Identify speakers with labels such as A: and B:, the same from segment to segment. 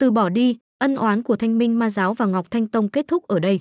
A: từ bỏ đi ân oán của thanh minh ma giáo và ngọc thanh tông kết thúc ở đây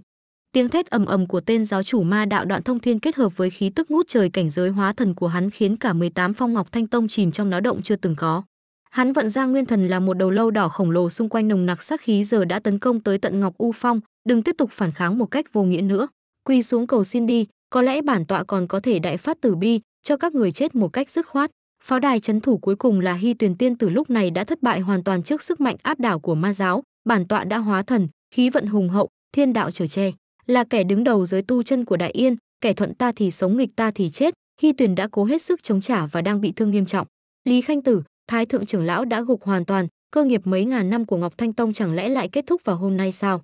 A: tiếng thét ầm ầm của tên giáo chủ ma đạo đoạn thông thiên kết hợp với khí tức ngút trời cảnh giới hóa thần của hắn khiến cả 18 phong ngọc thanh tông chìm trong náo động chưa từng có hắn vận ra nguyên thần là một đầu lâu đỏ khổng lồ xung quanh nồng nặc sát khí giờ đã tấn công tới tận ngọc u phong đừng tiếp tục phản kháng một cách vô nghĩa nữa quy xuống cầu xin đi có lẽ bản tọa còn có thể đại phát tử bi cho các người chết một cách dứt khoát Pháo đài chấn thủ cuối cùng là Hy Tuyền Tiên Tử lúc này đã thất bại hoàn toàn trước sức mạnh áp đảo của ma giáo, bản tọa đã hóa thần, khí vận hùng hậu, thiên đạo trở che, là kẻ đứng đầu giới tu chân của Đại Yên, kẻ thuận ta thì sống nghịch ta thì chết, Hy Tuyền đã cố hết sức chống trả và đang bị thương nghiêm trọng. Lý Khanh Tử, Thái thượng trưởng lão đã gục hoàn toàn, cơ nghiệp mấy ngàn năm của Ngọc Thanh Tông chẳng lẽ lại kết thúc vào hôm nay sao?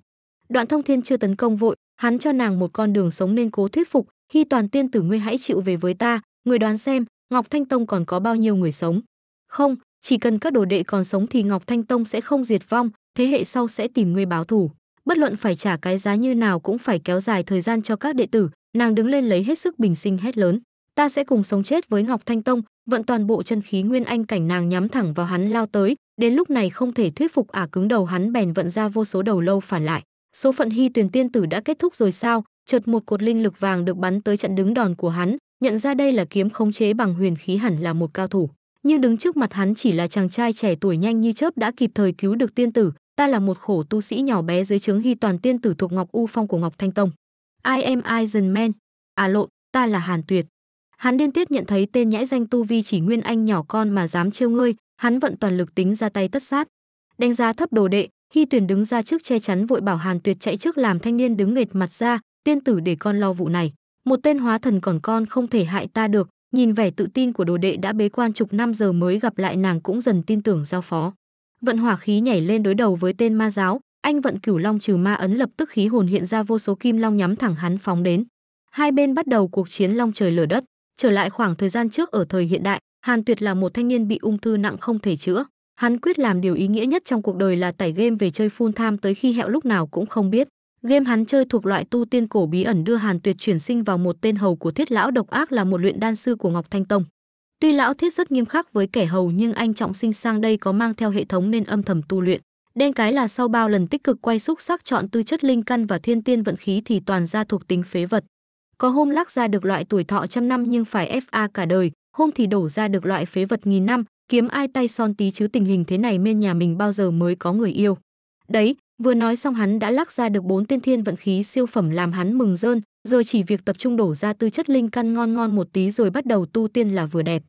A: Đoạn Thông Thiên chưa tấn công vội, hắn cho nàng một con đường sống nên cố thuyết phục, "Hy Toàn tiên tử ngươi hãy chịu về với ta, người đoán xem, Ngọc Thanh Tông còn có bao nhiêu người sống? Không, chỉ cần các đồ đệ còn sống thì Ngọc Thanh Tông sẽ không diệt vong, thế hệ sau sẽ tìm ngươi báo thù. Bất luận phải trả cái giá như nào cũng phải kéo dài thời gian cho các đệ tử, nàng đứng lên lấy hết sức bình sinh hét lớn. Ta sẽ cùng sống chết với Ngọc Thanh Tông, vận toàn bộ chân khí nguyên anh cảnh nàng nhắm thẳng vào hắn lao tới, đến lúc này không thể thuyết phục ả à cứng đầu hắn bèn vận ra vô số đầu lâu phản lại. Số phận hy tuyển tiên tử đã kết thúc rồi sao? Chợt một cột linh lực vàng được bắn tới trận đứng đòn của hắn, nhận ra đây là kiếm khống chế bằng huyền khí hẳn là một cao thủ nhưng đứng trước mặt hắn chỉ là chàng trai trẻ tuổi nhanh như chớp đã kịp thời cứu được tiên tử ta là một khổ tu sĩ nhỏ bé dưới trướng hy toàn tiên tử thuộc ngọc u phong của ngọc thanh tông i am Eisen man à lộn ta là hàn tuyệt hắn liên tiếp nhận thấy tên nhãi danh tu vi chỉ nguyên anh nhỏ con mà dám trêu ngươi hắn vận toàn lực tính ra tay tất sát đánh giá thấp đồ đệ hy tuyển đứng ra trước che chắn vội bảo hàn tuyệt chạy trước làm thanh niên đứng nghệt mặt ra tiên tử để con lo vụ này một tên hóa thần còn con không thể hại ta được, nhìn vẻ tự tin của đồ đệ đã bế quan chục năm giờ mới gặp lại nàng cũng dần tin tưởng giao phó. Vận hỏa khí nhảy lên đối đầu với tên ma giáo, anh vận cửu long trừ ma ấn lập tức khí hồn hiện ra vô số kim long nhắm thẳng hắn phóng đến. Hai bên bắt đầu cuộc chiến long trời lở đất, trở lại khoảng thời gian trước ở thời hiện đại, Hàn Tuyệt là một thanh niên bị ung thư nặng không thể chữa. Hắn quyết làm điều ý nghĩa nhất trong cuộc đời là tải game về chơi full time tới khi hẹo lúc nào cũng không biết. Game hắn chơi thuộc loại tu tiên cổ bí ẩn đưa Hàn Tuyệt chuyển sinh vào một tên hầu của Thiết lão độc ác là một luyện đan sư của Ngọc Thanh Tông. Tuy lão Thiết rất nghiêm khắc với kẻ hầu nhưng anh trọng sinh sang đây có mang theo hệ thống nên âm thầm tu luyện. Đen cái là sau bao lần tích cực quay xúc sắc chọn tư chất linh căn và thiên tiên vận khí thì toàn ra thuộc tính phế vật. Có hôm lắc ra được loại tuổi thọ trăm năm nhưng phải FA cả đời, hôm thì đổ ra được loại phế vật nghìn năm, kiếm ai tay son tí chứ tình hình thế này bên nhà mình bao giờ mới có người yêu. Đấy, Vừa nói xong hắn đã lắc ra được bốn tiên thiên vận khí siêu phẩm làm hắn mừng rơn, giờ chỉ việc tập trung đổ ra tư chất linh căn ngon ngon một tí rồi bắt đầu tu tiên là vừa đẹp.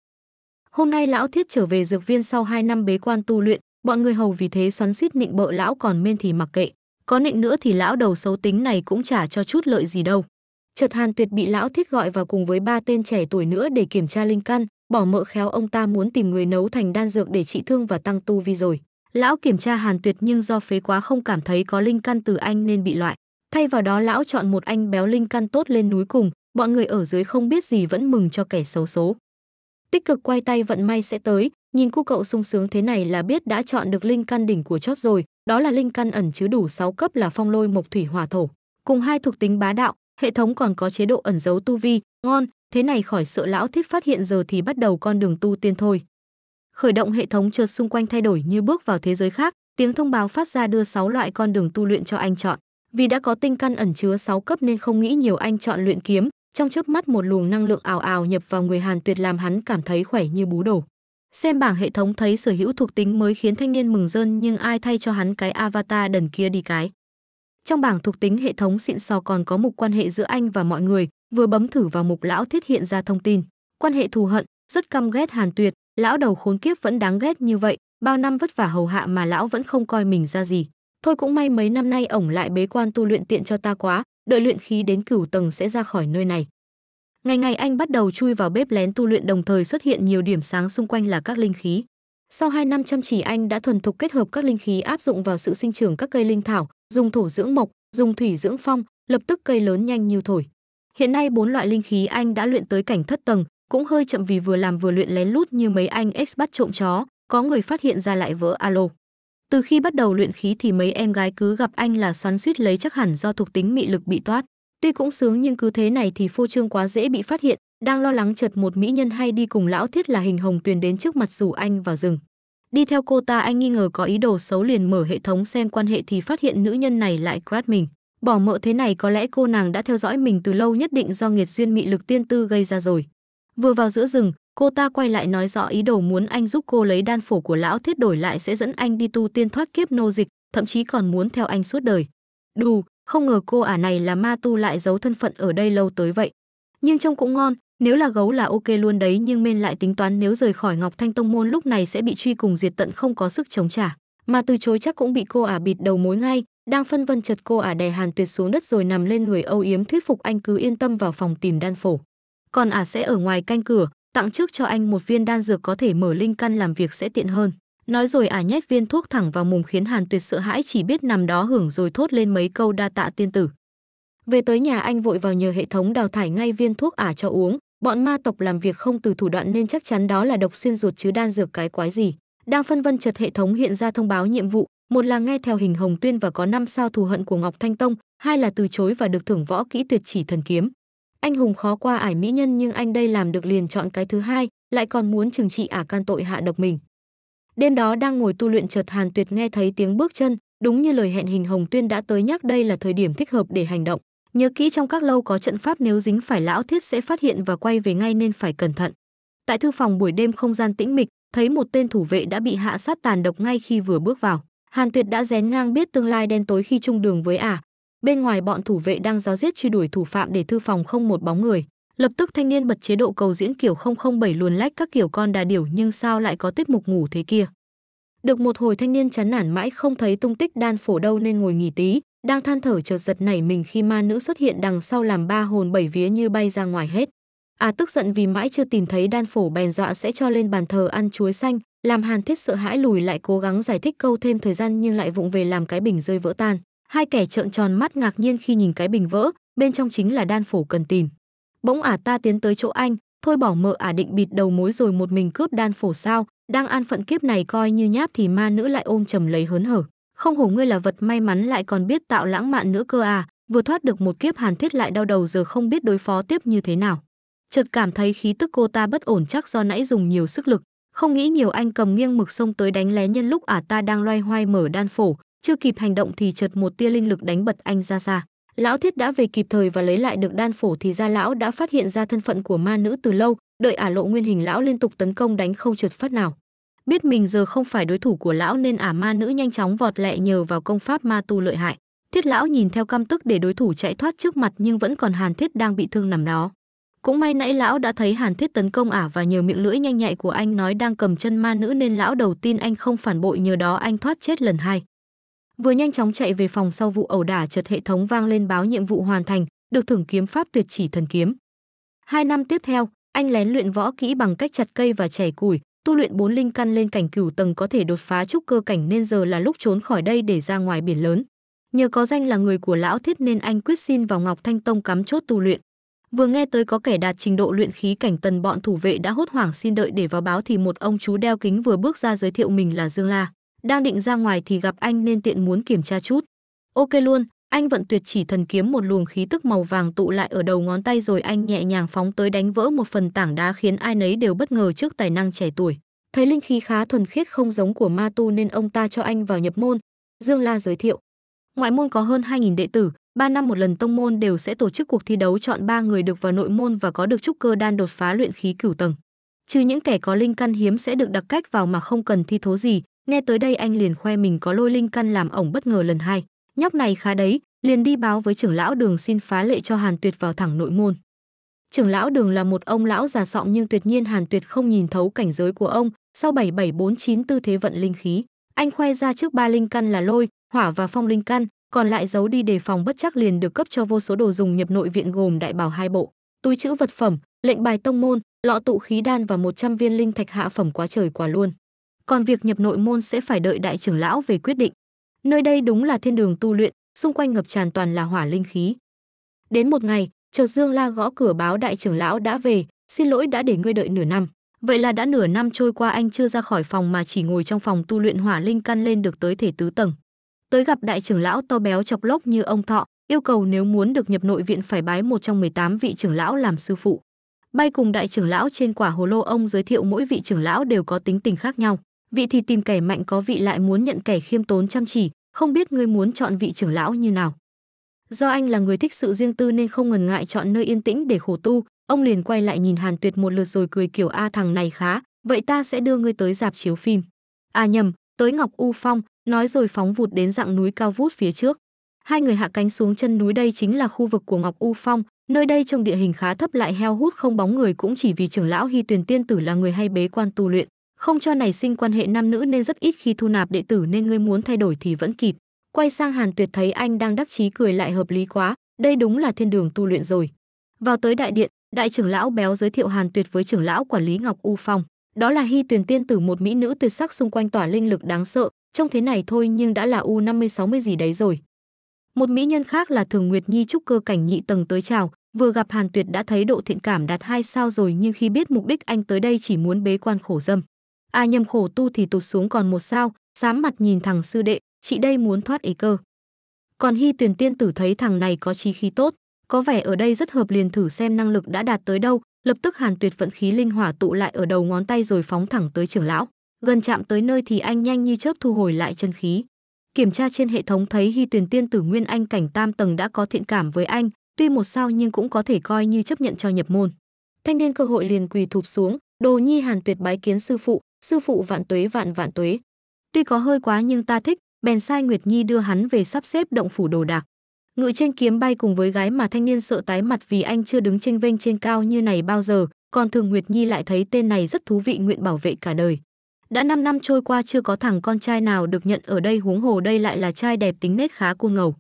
A: Hôm nay lão thiết trở về dược viên sau 2 năm bế quan tu luyện, mọi người hầu vì thế xoắn suýt nịnh bợ lão còn men thì mặc kệ, có nịnh nữa thì lão đầu xấu tính này cũng chả cho chút lợi gì đâu. Chợt Hàn Tuyệt bị lão thiết gọi vào cùng với ba tên trẻ tuổi nữa để kiểm tra linh căn, bỏ mỡ khéo ông ta muốn tìm người nấu thành đan dược để trị thương và tăng tu vi rồi. Lão kiểm tra Hàn Tuyệt nhưng do phế quá không cảm thấy có linh căn từ anh nên bị loại. Thay vào đó lão chọn một anh béo linh căn tốt lên núi cùng, bọn người ở dưới không biết gì vẫn mừng cho kẻ xấu số. Tích cực quay tay vận may sẽ tới, nhìn cô cậu sung sướng thế này là biết đã chọn được linh căn đỉnh của chóp rồi, đó là linh căn ẩn chứa đủ 6 cấp là phong lôi mộc thủy hỏa thổ. Cùng hai thuộc tính bá đạo, hệ thống còn có chế độ ẩn giấu tu vi, ngon, thế này khỏi sợ lão thích phát hiện giờ thì bắt đầu con đường tu tiên thôi khởi động hệ thống chợt xung quanh thay đổi như bước vào thế giới khác, tiếng thông báo phát ra đưa 6 loại con đường tu luyện cho anh chọn. Vì đã có tinh căn ẩn chứa 6 cấp nên không nghĩ nhiều anh chọn luyện kiếm, trong chớp mắt một luồng năng lượng ảo ảo nhập vào người Hàn Tuyệt làm hắn cảm thấy khỏe như bú đổ. Xem bảng hệ thống thấy sở hữu thuộc tính mới khiến thanh niên mừng rơn nhưng ai thay cho hắn cái avatar đần kia đi cái. Trong bảng thuộc tính hệ thống xịn sò còn có mục quan hệ giữa anh và mọi người, vừa bấm thử vào mục lão thiết hiện ra thông tin. Quan hệ thù hận, rất căm ghét Hàn Tuyệt, lão đầu khốn kiếp vẫn đáng ghét như vậy, bao năm vất vả hầu hạ mà lão vẫn không coi mình ra gì. Thôi cũng may mấy năm nay ổng lại bế quan tu luyện tiện cho ta quá, đợi luyện khí đến cửu tầng sẽ ra khỏi nơi này. Ngày ngày anh bắt đầu chui vào bếp lén tu luyện đồng thời xuất hiện nhiều điểm sáng xung quanh là các linh khí. Sau 2 năm chăm chỉ anh đã thuần thục kết hợp các linh khí áp dụng vào sự sinh trưởng các cây linh thảo, dùng thổ dưỡng mộc, dùng thủy dưỡng phong, lập tức cây lớn nhanh như thổi. Hiện nay bốn loại linh khí anh đã luyện tới cảnh thất tầng, cũng hơi chậm vì vừa làm vừa luyện lén lút như mấy anh ex bắt trộm chó, có người phát hiện ra lại vỡ alo. Từ khi bắt đầu luyện khí thì mấy em gái cứ gặp anh là xoắn suýt lấy chắc hẳn do thuộc tính mị lực bị toát. Tuy cũng sướng nhưng cứ thế này thì phô trương quá dễ bị phát hiện, đang lo lắng chợt một mỹ nhân hay đi cùng lão thiết là hình hồng tuyền đến trước mặt rủ anh vào rừng. Đi theo cô ta anh nghi ngờ có ý đồ xấu liền mở hệ thống xem quan hệ thì phát hiện nữ nhân này lại crush mình. Bỏ mợ thế này có lẽ cô nàng đã theo dõi mình từ lâu nhất định do nghiệt duyên mị lực tiên tư gây ra rồi. Vừa vào giữa rừng, cô ta quay lại nói rõ ý đồ muốn anh giúp cô lấy đan phổ của lão thiết đổi lại sẽ dẫn anh đi tu tiên thoát kiếp nô dịch, thậm chí còn muốn theo anh suốt đời. Đù, không ngờ cô ả này là ma tu lại giấu thân phận ở đây lâu tới vậy. Nhưng trông cũng ngon, nếu là gấu là ok luôn đấy nhưng men lại tính toán nếu rời khỏi Ngọc Thanh Tông Môn lúc này sẽ bị truy cùng diệt tận không có sức chống trả. Mà từ chối chắc cũng bị cô ả bịt đầu mối ngay, đang phân vân chật cô ả đè hàn tuyệt xuống đất rồi nằm lên người âu yếm thuyết phục anh cứ yên tâm vào phòng tìm đan phổ còn ả à sẽ ở ngoài canh cửa, tặng trước cho anh một viên đan dược có thể mở linh căn làm việc sẽ tiện hơn. Nói rồi ả à nhét viên thuốc thẳng vào mồm khiến Hàn Tuyệt sợ hãi chỉ biết nằm đó hưởng rồi thốt lên mấy câu đa tạ tiên tử. Về tới nhà anh vội vào nhờ hệ thống đào thải ngay viên thuốc ả à cho uống, bọn ma tộc làm việc không từ thủ đoạn nên chắc chắn đó là độc xuyên ruột chứ đan dược cái quái gì. Đang phân vân chợt hệ thống hiện ra thông báo nhiệm vụ, một là nghe theo hình hồng tuyên và có năm sao thù hận của Ngọc Thanh Tông, hai là từ chối và được thưởng võ kỹ tuyệt chỉ thần kiếm. Anh hùng khó qua ải mỹ nhân nhưng anh đây làm được liền chọn cái thứ hai, lại còn muốn trừng trị ả can tội hạ độc mình. Đêm đó đang ngồi tu luyện chợt Hàn Tuyệt nghe thấy tiếng bước chân, đúng như lời hẹn hình Hồng Tuyên đã tới nhắc đây là thời điểm thích hợp để hành động. Nhớ kỹ trong các lâu có trận pháp nếu dính phải lão thiết sẽ phát hiện và quay về ngay nên phải cẩn thận. Tại thư phòng buổi đêm không gian tĩnh mịch, thấy một tên thủ vệ đã bị hạ sát tàn độc ngay khi vừa bước vào. Hàn Tuyệt đã rén ngang biết tương lai đen tối khi chung đường với ả, Bên ngoài bọn thủ vệ đang giáo giết truy đuổi thủ phạm để thư phòng không một bóng người. Lập tức thanh niên bật chế độ cầu diễn kiểu 007 luồn lách các kiểu con đà điểu nhưng sao lại có tiết mục ngủ thế kia. Được một hồi thanh niên chán nản mãi không thấy tung tích đan phổ đâu nên ngồi nghỉ tí, đang than thở chợt giật nảy mình khi ma nữ xuất hiện đằng sau làm ba hồn bảy vía như bay ra ngoài hết. À tức giận vì mãi chưa tìm thấy đan phổ bèn dọa sẽ cho lên bàn thờ ăn chuối xanh, làm hàn thiết sợ hãi lùi lại cố gắng giải thích câu thêm thời gian nhưng lại vụng về làm cái bình rơi vỡ tan hai kẻ trợn tròn mắt ngạc nhiên khi nhìn cái bình vỡ, bên trong chính là đan phổ cần tìm. Bỗng ả ta tiến tới chỗ anh, thôi bỏ mợ ả định bịt đầu mối rồi một mình cướp đan phổ sao, đang an phận kiếp này coi như nháp thì ma nữ lại ôm trầm lấy hớn hở. Không hổ ngươi là vật may mắn lại còn biết tạo lãng mạn nữa cơ à, vừa thoát được một kiếp hàn thiết lại đau đầu giờ không biết đối phó tiếp như thế nào. Chợt cảm thấy khí tức cô ta bất ổn chắc do nãy dùng nhiều sức lực, không nghĩ nhiều anh cầm nghiêng mực sông tới đánh lén nhân lúc ả ta đang loay hoay mở đan phổ, chưa kịp hành động thì chợt một tia linh lực đánh bật anh ra xa. Lão Thiết đã về kịp thời và lấy lại được đan phổ thì ra lão đã phát hiện ra thân phận của ma nữ từ lâu, đợi ả lộ nguyên hình lão liên tục tấn công đánh không trượt phát nào. Biết mình giờ không phải đối thủ của lão nên ả ma nữ nhanh chóng vọt lẹ nhờ vào công pháp ma tu lợi hại. Thiết lão nhìn theo căm tức để đối thủ chạy thoát trước mặt nhưng vẫn còn Hàn Thiết đang bị thương nằm đó. Cũng may nãy lão đã thấy Hàn Thiết tấn công ả và nhờ miệng lưỡi nhanh nhạy của anh nói đang cầm chân ma nữ nên lão đầu tin anh không phản bội nhờ đó anh thoát chết lần hai vừa nhanh chóng chạy về phòng sau vụ ẩu đả chợt hệ thống vang lên báo nhiệm vụ hoàn thành, được thưởng kiếm pháp tuyệt chỉ thần kiếm. Hai năm tiếp theo, anh lén luyện võ kỹ bằng cách chặt cây và chảy củi, tu luyện bốn linh căn lên cảnh cửu tầng có thể đột phá trúc cơ cảnh nên giờ là lúc trốn khỏi đây để ra ngoài biển lớn. Nhờ có danh là người của lão thiết nên anh quyết xin vào Ngọc Thanh Tông cắm chốt tu luyện. Vừa nghe tới có kẻ đạt trình độ luyện khí cảnh tần bọn thủ vệ đã hốt hoảng xin đợi để vào báo thì một ông chú đeo kính vừa bước ra giới thiệu mình là Dương La. Đang định ra ngoài thì gặp anh nên tiện muốn kiểm tra chút. Ok luôn, anh vận tuyệt chỉ thần kiếm một luồng khí tức màu vàng tụ lại ở đầu ngón tay rồi anh nhẹ nhàng phóng tới đánh vỡ một phần tảng đá khiến ai nấy đều bất ngờ trước tài năng trẻ tuổi. Thấy linh khí khá thuần khiết không giống của ma tu nên ông ta cho anh vào nhập môn. Dương La giới thiệu. Ngoại môn có hơn 2.000 đệ tử, 3 năm một lần tông môn đều sẽ tổ chức cuộc thi đấu chọn 3 người được vào nội môn và có được trúc cơ đan đột phá luyện khí cửu tầng. Trừ những kẻ có linh căn hiếm sẽ được đặc cách vào mà không cần thi thố gì, Nghe tới đây anh liền khoe mình có lôi linh căn làm ổng bất ngờ lần hai, nhóc này khá đấy, liền đi báo với trưởng lão Đường xin phá lệ cho Hàn Tuyệt vào thẳng nội môn. Trưởng lão Đường là một ông lão già sọng nhưng tuyệt nhiên Hàn Tuyệt không nhìn thấu cảnh giới của ông, sau 7749 tư thế vận linh khí, anh khoe ra trước ba linh căn là lôi, hỏa và phong linh căn, còn lại giấu đi đề phòng bất chắc liền được cấp cho vô số đồ dùng nhập nội viện gồm đại bảo hai bộ, túi chữ vật phẩm, lệnh bài tông môn, lọ tụ khí đan và 100 viên linh thạch hạ phẩm quá trời quả luôn còn việc nhập nội môn sẽ phải đợi đại trưởng lão về quyết định. Nơi đây đúng là thiên đường tu luyện, xung quanh ngập tràn toàn là hỏa linh khí. Đến một ngày, chợt Dương La gõ cửa báo đại trưởng lão đã về, xin lỗi đã để ngươi đợi nửa năm. Vậy là đã nửa năm trôi qua anh chưa ra khỏi phòng mà chỉ ngồi trong phòng tu luyện hỏa linh căn lên được tới thể tứ tầng. Tới gặp đại trưởng lão to béo chọc lốc như ông thọ, yêu cầu nếu muốn được nhập nội viện phải bái một trong 18 vị trưởng lão làm sư phụ. Bay cùng đại trưởng lão trên quả hồ lô ông giới thiệu mỗi vị trưởng lão đều có tính tình khác nhau vị thì tìm kẻ mạnh có vị lại muốn nhận kẻ khiêm tốn chăm chỉ, không biết ngươi muốn chọn vị trưởng lão như nào. Do anh là người thích sự riêng tư nên không ngần ngại chọn nơi yên tĩnh để khổ tu, ông liền quay lại nhìn Hàn Tuyệt một lượt rồi cười kiểu a thằng này khá, vậy ta sẽ đưa ngươi tới dạp chiếu phim. a à nhầm, tới Ngọc U Phong, nói rồi phóng vụt đến dạng núi cao vút phía trước. Hai người hạ cánh xuống chân núi đây chính là khu vực của Ngọc U Phong, nơi đây trong địa hình khá thấp lại heo hút không bóng người cũng chỉ vì trưởng lão Hy Tuyền Tiên Tử là người hay bế quan tu luyện không cho nảy sinh quan hệ nam nữ nên rất ít khi thu nạp đệ tử nên ngươi muốn thay đổi thì vẫn kịp. Quay sang Hàn Tuyệt thấy anh đang đắc chí cười lại hợp lý quá, đây đúng là thiên đường tu luyện rồi. Vào tới đại điện, đại trưởng lão béo giới thiệu Hàn Tuyệt với trưởng lão quản lý Ngọc U Phong. Đó là Hi Tuyền Tiên tử một mỹ nữ tuyệt sắc xung quanh tỏa linh lực đáng sợ, trông thế này thôi nhưng đã là u 50 60 gì đấy rồi. Một mỹ nhân khác là Thường Nguyệt Nhi trúc cơ cảnh nhị tầng tới chào, vừa gặp Hàn Tuyệt đã thấy độ thiện cảm đạt hai sao rồi nhưng khi biết mục đích anh tới đây chỉ muốn bế quan khổ dâm, A Nhâm khổ tu thì tụt xuống còn một sao, dám mặt nhìn thằng sư đệ, chị đây muốn thoát ý cơ. Còn Hy Tuyền Tiên tử thấy thằng này có chi khí tốt, có vẻ ở đây rất hợp liền thử xem năng lực đã đạt tới đâu, lập tức Hàn Tuyệt vận khí linh hỏa tụ lại ở đầu ngón tay rồi phóng thẳng tới trưởng lão. Gần chạm tới nơi thì anh nhanh như chớp thu hồi lại chân khí. Kiểm tra trên hệ thống thấy Hy Tuyền Tiên tử Nguyên Anh cảnh tam tầng đã có thiện cảm với anh, tuy một sao nhưng cũng có thể coi như chấp nhận cho nhập môn. Thanh niên cơ hội liền quỳ thụp xuống, Đồ Nhi Hàn Tuyệt bái kiến sư phụ, sư phụ vạn tuế vạn vạn tuế. Tuy có hơi quá nhưng ta thích, bèn sai Nguyệt Nhi đưa hắn về sắp xếp động phủ đồ đạc. Ngự trên kiếm bay cùng với gái mà thanh niên sợ tái mặt vì anh chưa đứng trên vênh trên cao như này bao giờ, còn Thường Nguyệt Nhi lại thấy tên này rất thú vị nguyện bảo vệ cả đời. Đã 5 năm trôi qua chưa có thằng con trai nào được nhận ở đây huống hồ đây lại là trai đẹp tính nết khá cuồng ngầu.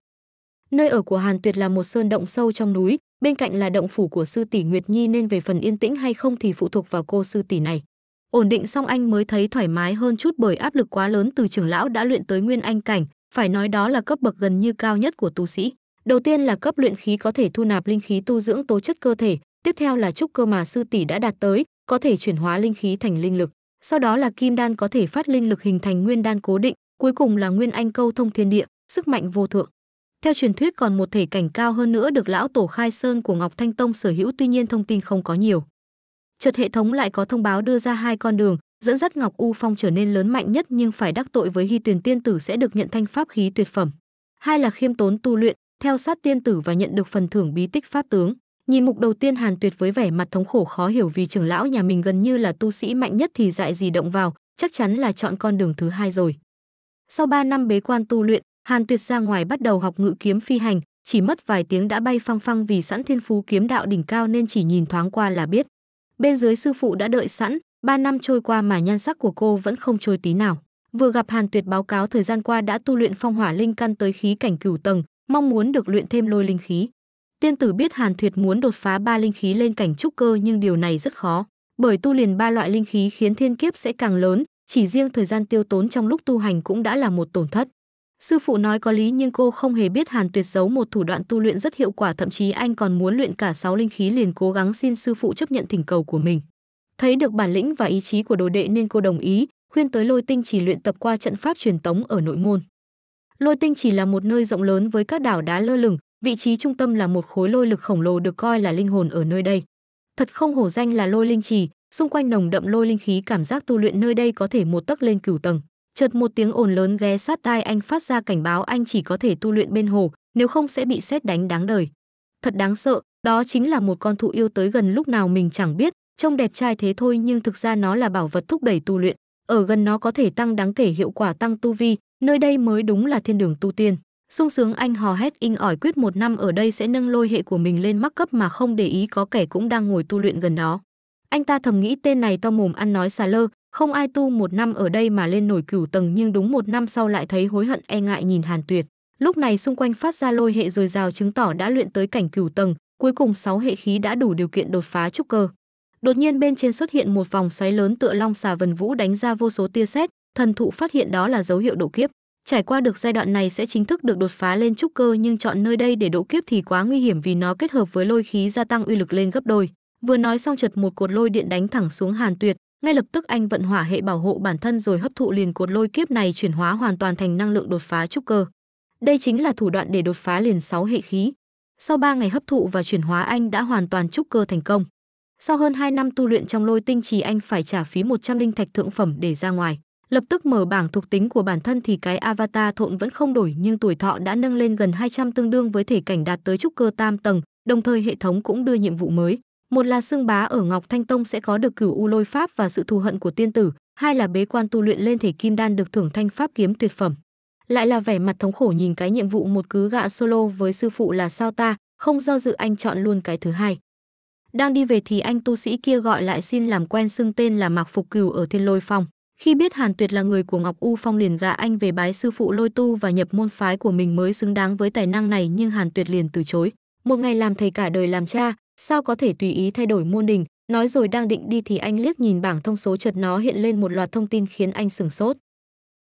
A: Nơi ở của Hàn Tuyệt là một sơn động sâu trong núi, bên cạnh là động phủ của sư tỷ Nguyệt Nhi nên về phần yên tĩnh hay không thì phụ thuộc vào cô sư tỷ này. Ổn định xong anh mới thấy thoải mái hơn chút bởi áp lực quá lớn từ trưởng lão đã luyện tới nguyên anh cảnh, phải nói đó là cấp bậc gần như cao nhất của tu sĩ. Đầu tiên là cấp luyện khí có thể thu nạp linh khí tu dưỡng tố chất cơ thể, tiếp theo là trúc cơ mà sư tỷ đã đạt tới, có thể chuyển hóa linh khí thành linh lực. Sau đó là kim đan có thể phát linh lực hình thành nguyên đan cố định, cuối cùng là nguyên anh câu thông thiên địa, sức mạnh vô thượng. Theo truyền thuyết còn một thể cảnh cao hơn nữa được lão tổ Khai Sơn của Ngọc Thanh Tông sở hữu tuy nhiên thông tin không có nhiều chợt hệ thống lại có thông báo đưa ra hai con đường dẫn dắt ngọc u phong trở nên lớn mạnh nhất nhưng phải đắc tội với hy tuyền tiên tử sẽ được nhận thanh pháp khí tuyệt phẩm hai là khiêm tốn tu luyện theo sát tiên tử và nhận được phần thưởng bí tích pháp tướng nhìn mục đầu tiên hàn tuyệt với vẻ mặt thống khổ khó hiểu vì trưởng lão nhà mình gần như là tu sĩ mạnh nhất thì dại gì động vào chắc chắn là chọn con đường thứ hai rồi sau 3 năm bế quan tu luyện hàn tuyệt ra ngoài bắt đầu học ngự kiếm phi hành chỉ mất vài tiếng đã bay phăng phăng vì sẵn thiên phú kiếm đạo đỉnh cao nên chỉ nhìn thoáng qua là biết Bên dưới sư phụ đã đợi sẵn, 3 năm trôi qua mà nhan sắc của cô vẫn không trôi tí nào. Vừa gặp Hàn Tuyệt báo cáo thời gian qua đã tu luyện phong hỏa linh căn tới khí cảnh cửu tầng, mong muốn được luyện thêm lôi linh khí. Tiên tử biết Hàn Tuyệt muốn đột phá ba linh khí lên cảnh trúc cơ nhưng điều này rất khó, bởi tu liền ba loại linh khí khiến thiên kiếp sẽ càng lớn, chỉ riêng thời gian tiêu tốn trong lúc tu hành cũng đã là một tổn thất. Sư phụ nói có lý nhưng cô không hề biết Hàn Tuyệt giấu một thủ đoạn tu luyện rất hiệu quả, thậm chí anh còn muốn luyện cả sáu linh khí liền cố gắng xin sư phụ chấp nhận thỉnh cầu của mình. Thấy được bản lĩnh và ý chí của đồ đệ nên cô đồng ý, khuyên tới Lôi Tinh chỉ luyện tập qua trận pháp truyền tống ở nội môn. Lôi Tinh chỉ là một nơi rộng lớn với các đảo đá lơ lửng, vị trí trung tâm là một khối lôi lực khổng lồ được coi là linh hồn ở nơi đây. Thật không hổ danh là Lôi Linh Trì, xung quanh nồng đậm lôi linh khí cảm giác tu luyện nơi đây có thể một tấc lên cửu tầng chợt một tiếng ồn lớn ghé sát tai anh phát ra cảnh báo anh chỉ có thể tu luyện bên hồ, nếu không sẽ bị xét đánh đáng đời. Thật đáng sợ, đó chính là một con thụ yêu tới gần lúc nào mình chẳng biết, trông đẹp trai thế thôi nhưng thực ra nó là bảo vật thúc đẩy tu luyện, ở gần nó có thể tăng đáng kể hiệu quả tăng tu vi, nơi đây mới đúng là thiên đường tu tiên. Sung sướng anh hò hét inh ỏi quyết một năm ở đây sẽ nâng lôi hệ của mình lên mắc cấp mà không để ý có kẻ cũng đang ngồi tu luyện gần đó. Anh ta thầm nghĩ tên này to mồm ăn nói xà lơ, không ai tu một năm ở đây mà lên nổi cửu tầng nhưng đúng một năm sau lại thấy hối hận e ngại nhìn Hàn Tuyệt. Lúc này xung quanh phát ra lôi hệ dồi dào chứng tỏ đã luyện tới cảnh cửu tầng, cuối cùng sáu hệ khí đã đủ điều kiện đột phá trúc cơ. Đột nhiên bên trên xuất hiện một vòng xoáy lớn tựa long xà vần vũ đánh ra vô số tia sét, thần thụ phát hiện đó là dấu hiệu độ kiếp. Trải qua được giai đoạn này sẽ chính thức được đột phá lên trúc cơ nhưng chọn nơi đây để độ kiếp thì quá nguy hiểm vì nó kết hợp với lôi khí gia tăng uy lực lên gấp đôi. Vừa nói xong chợt một cột lôi điện đánh thẳng xuống Hàn Tuyệt, ngay lập tức anh vận hỏa hệ bảo hộ bản thân rồi hấp thụ liền cột lôi kiếp này chuyển hóa hoàn toàn thành năng lượng đột phá trúc cơ. Đây chính là thủ đoạn để đột phá liền 6 hệ khí. Sau 3 ngày hấp thụ và chuyển hóa anh đã hoàn toàn trúc cơ thành công. Sau hơn 2 năm tu luyện trong lôi tinh trì anh phải trả phí 100 linh thạch thượng phẩm để ra ngoài. Lập tức mở bảng thuộc tính của bản thân thì cái avatar thộn vẫn không đổi nhưng tuổi thọ đã nâng lên gần 200 tương đương với thể cảnh đạt tới trúc cơ tam tầng, đồng thời hệ thống cũng đưa nhiệm vụ mới. Một là xương bá ở Ngọc Thanh Tông sẽ có được cửu u lôi pháp và sự thù hận của tiên tử, hai là bế quan tu luyện lên thể kim đan được thưởng thanh pháp kiếm tuyệt phẩm. Lại là vẻ mặt thống khổ nhìn cái nhiệm vụ một cứ gạ solo với sư phụ là sao ta, không do dự anh chọn luôn cái thứ hai. Đang đi về thì anh tu sĩ kia gọi lại xin làm quen xưng tên là Mạc Phục Cửu ở Thiên Lôi Phong. Khi biết Hàn Tuyệt là người của Ngọc U Phong liền gạ anh về bái sư phụ Lôi Tu và nhập môn phái của mình mới xứng đáng với tài năng này nhưng Hàn Tuyệt liền từ chối. Một ngày làm thầy cả đời làm cha, sao có thể tùy ý thay đổi môn đình, nói rồi đang định đi thì anh liếc nhìn bảng thông số chợt nó hiện lên một loạt thông tin khiến anh sửng sốt.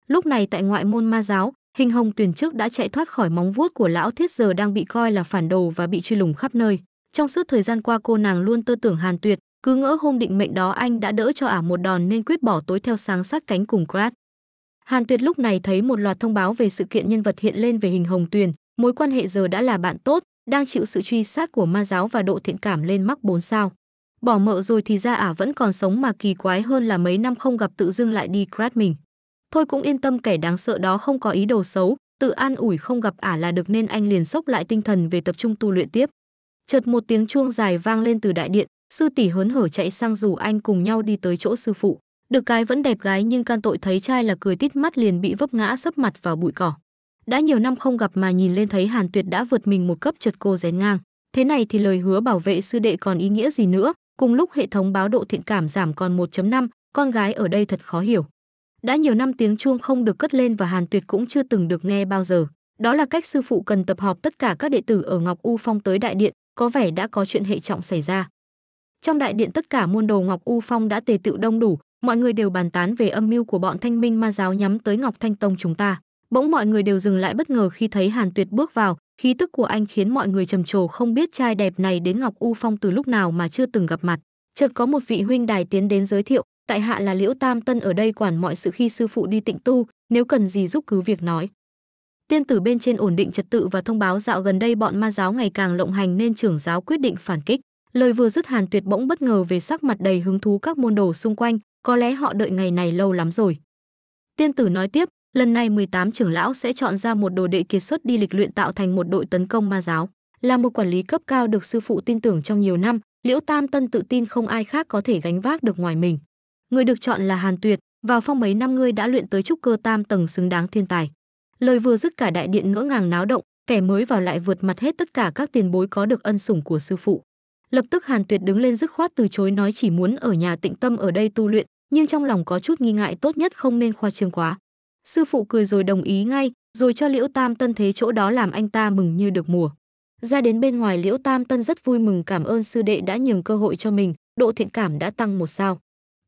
A: Lúc này tại ngoại môn ma giáo, Hình Hồng tuyển trước đã chạy thoát khỏi móng vuốt của lão Thiết giờ đang bị coi là phản đồ và bị truy lùng khắp nơi. Trong suốt thời gian qua cô nàng luôn tơ tưởng Hàn Tuyệt, cứ ngỡ hôm định mệnh đó anh đã đỡ cho ả một đòn nên quyết bỏ tối theo sáng sát cánh cùng Grad. Hàn Tuyệt lúc này thấy một loạt thông báo về sự kiện nhân vật hiện lên về Hình Hồng Tuyền, mối quan hệ giờ đã là bạn tốt, đang chịu sự truy sát của ma giáo và độ thiện cảm lên mắc 4 sao. Bỏ mợ rồi thì ra ả vẫn còn sống mà kỳ quái hơn là mấy năm không gặp tự dưng lại đi crash mình. Thôi cũng yên tâm kẻ đáng sợ đó không có ý đồ xấu, tự an ủi không gặp ả là được nên anh liền sốc lại tinh thần về tập trung tu luyện tiếp. Chợt một tiếng chuông dài vang lên từ đại điện, sư tỷ hớn hở chạy sang rủ anh cùng nhau đi tới chỗ sư phụ. Được cái vẫn đẹp gái nhưng can tội thấy trai là cười tít mắt liền bị vấp ngã sấp mặt vào bụi cỏ đã nhiều năm không gặp mà nhìn lên thấy hàn tuyệt đã vượt mình một cấp chật cô rén ngang thế này thì lời hứa bảo vệ sư đệ còn ý nghĩa gì nữa cùng lúc hệ thống báo độ thiện cảm giảm còn 1.5, con gái ở đây thật khó hiểu đã nhiều năm tiếng chuông không được cất lên và hàn tuyệt cũng chưa từng được nghe bao giờ đó là cách sư phụ cần tập họp tất cả các đệ tử ở ngọc u phong tới đại điện có vẻ đã có chuyện hệ trọng xảy ra trong đại điện tất cả môn đồ ngọc u phong đã tề tựu đông đủ mọi người đều bàn tán về âm mưu của bọn thanh minh ma giáo nhắm tới ngọc thanh tông chúng ta Bỗng mọi người đều dừng lại bất ngờ khi thấy Hàn Tuyệt bước vào, khí tức của anh khiến mọi người trầm trồ không biết trai đẹp này đến Ngọc U Phong từ lúc nào mà chưa từng gặp mặt. Chợt có một vị huynh đài tiến đến giới thiệu, tại hạ là Liễu Tam Tân ở đây quản mọi sự khi sư phụ đi tịnh tu, nếu cần gì giúp cứ việc nói. Tiên tử bên trên ổn định trật tự và thông báo dạo gần đây bọn ma giáo ngày càng lộng hành nên trưởng giáo quyết định phản kích. Lời vừa dứt Hàn Tuyệt bỗng bất ngờ về sắc mặt đầy hứng thú các môn đồ xung quanh, có lẽ họ đợi ngày này lâu lắm rồi. Tiên tử nói tiếp, Lần này 18 trưởng lão sẽ chọn ra một đồ đệ kiệt xuất đi lịch luyện tạo thành một đội tấn công ma giáo. Là một quản lý cấp cao được sư phụ tin tưởng trong nhiều năm, Liễu Tam Tân tự tin không ai khác có thể gánh vác được ngoài mình. Người được chọn là Hàn Tuyệt, vào phong mấy năm ngươi đã luyện tới trúc cơ tam tầng xứng đáng thiên tài. Lời vừa dứt cả đại điện ngỡ ngàng náo động, kẻ mới vào lại vượt mặt hết tất cả các tiền bối có được ân sủng của sư phụ. Lập tức Hàn Tuyệt đứng lên dứt khoát từ chối nói chỉ muốn ở nhà tịnh tâm ở đây tu luyện, nhưng trong lòng có chút nghi ngại tốt nhất không nên khoa trương quá. Sư phụ cười rồi đồng ý ngay, rồi cho Liễu Tam Tân thế chỗ đó làm anh ta mừng như được mùa. Ra đến bên ngoài Liễu Tam Tân rất vui mừng cảm ơn sư đệ đã nhường cơ hội cho mình, độ thiện cảm đã tăng một sao.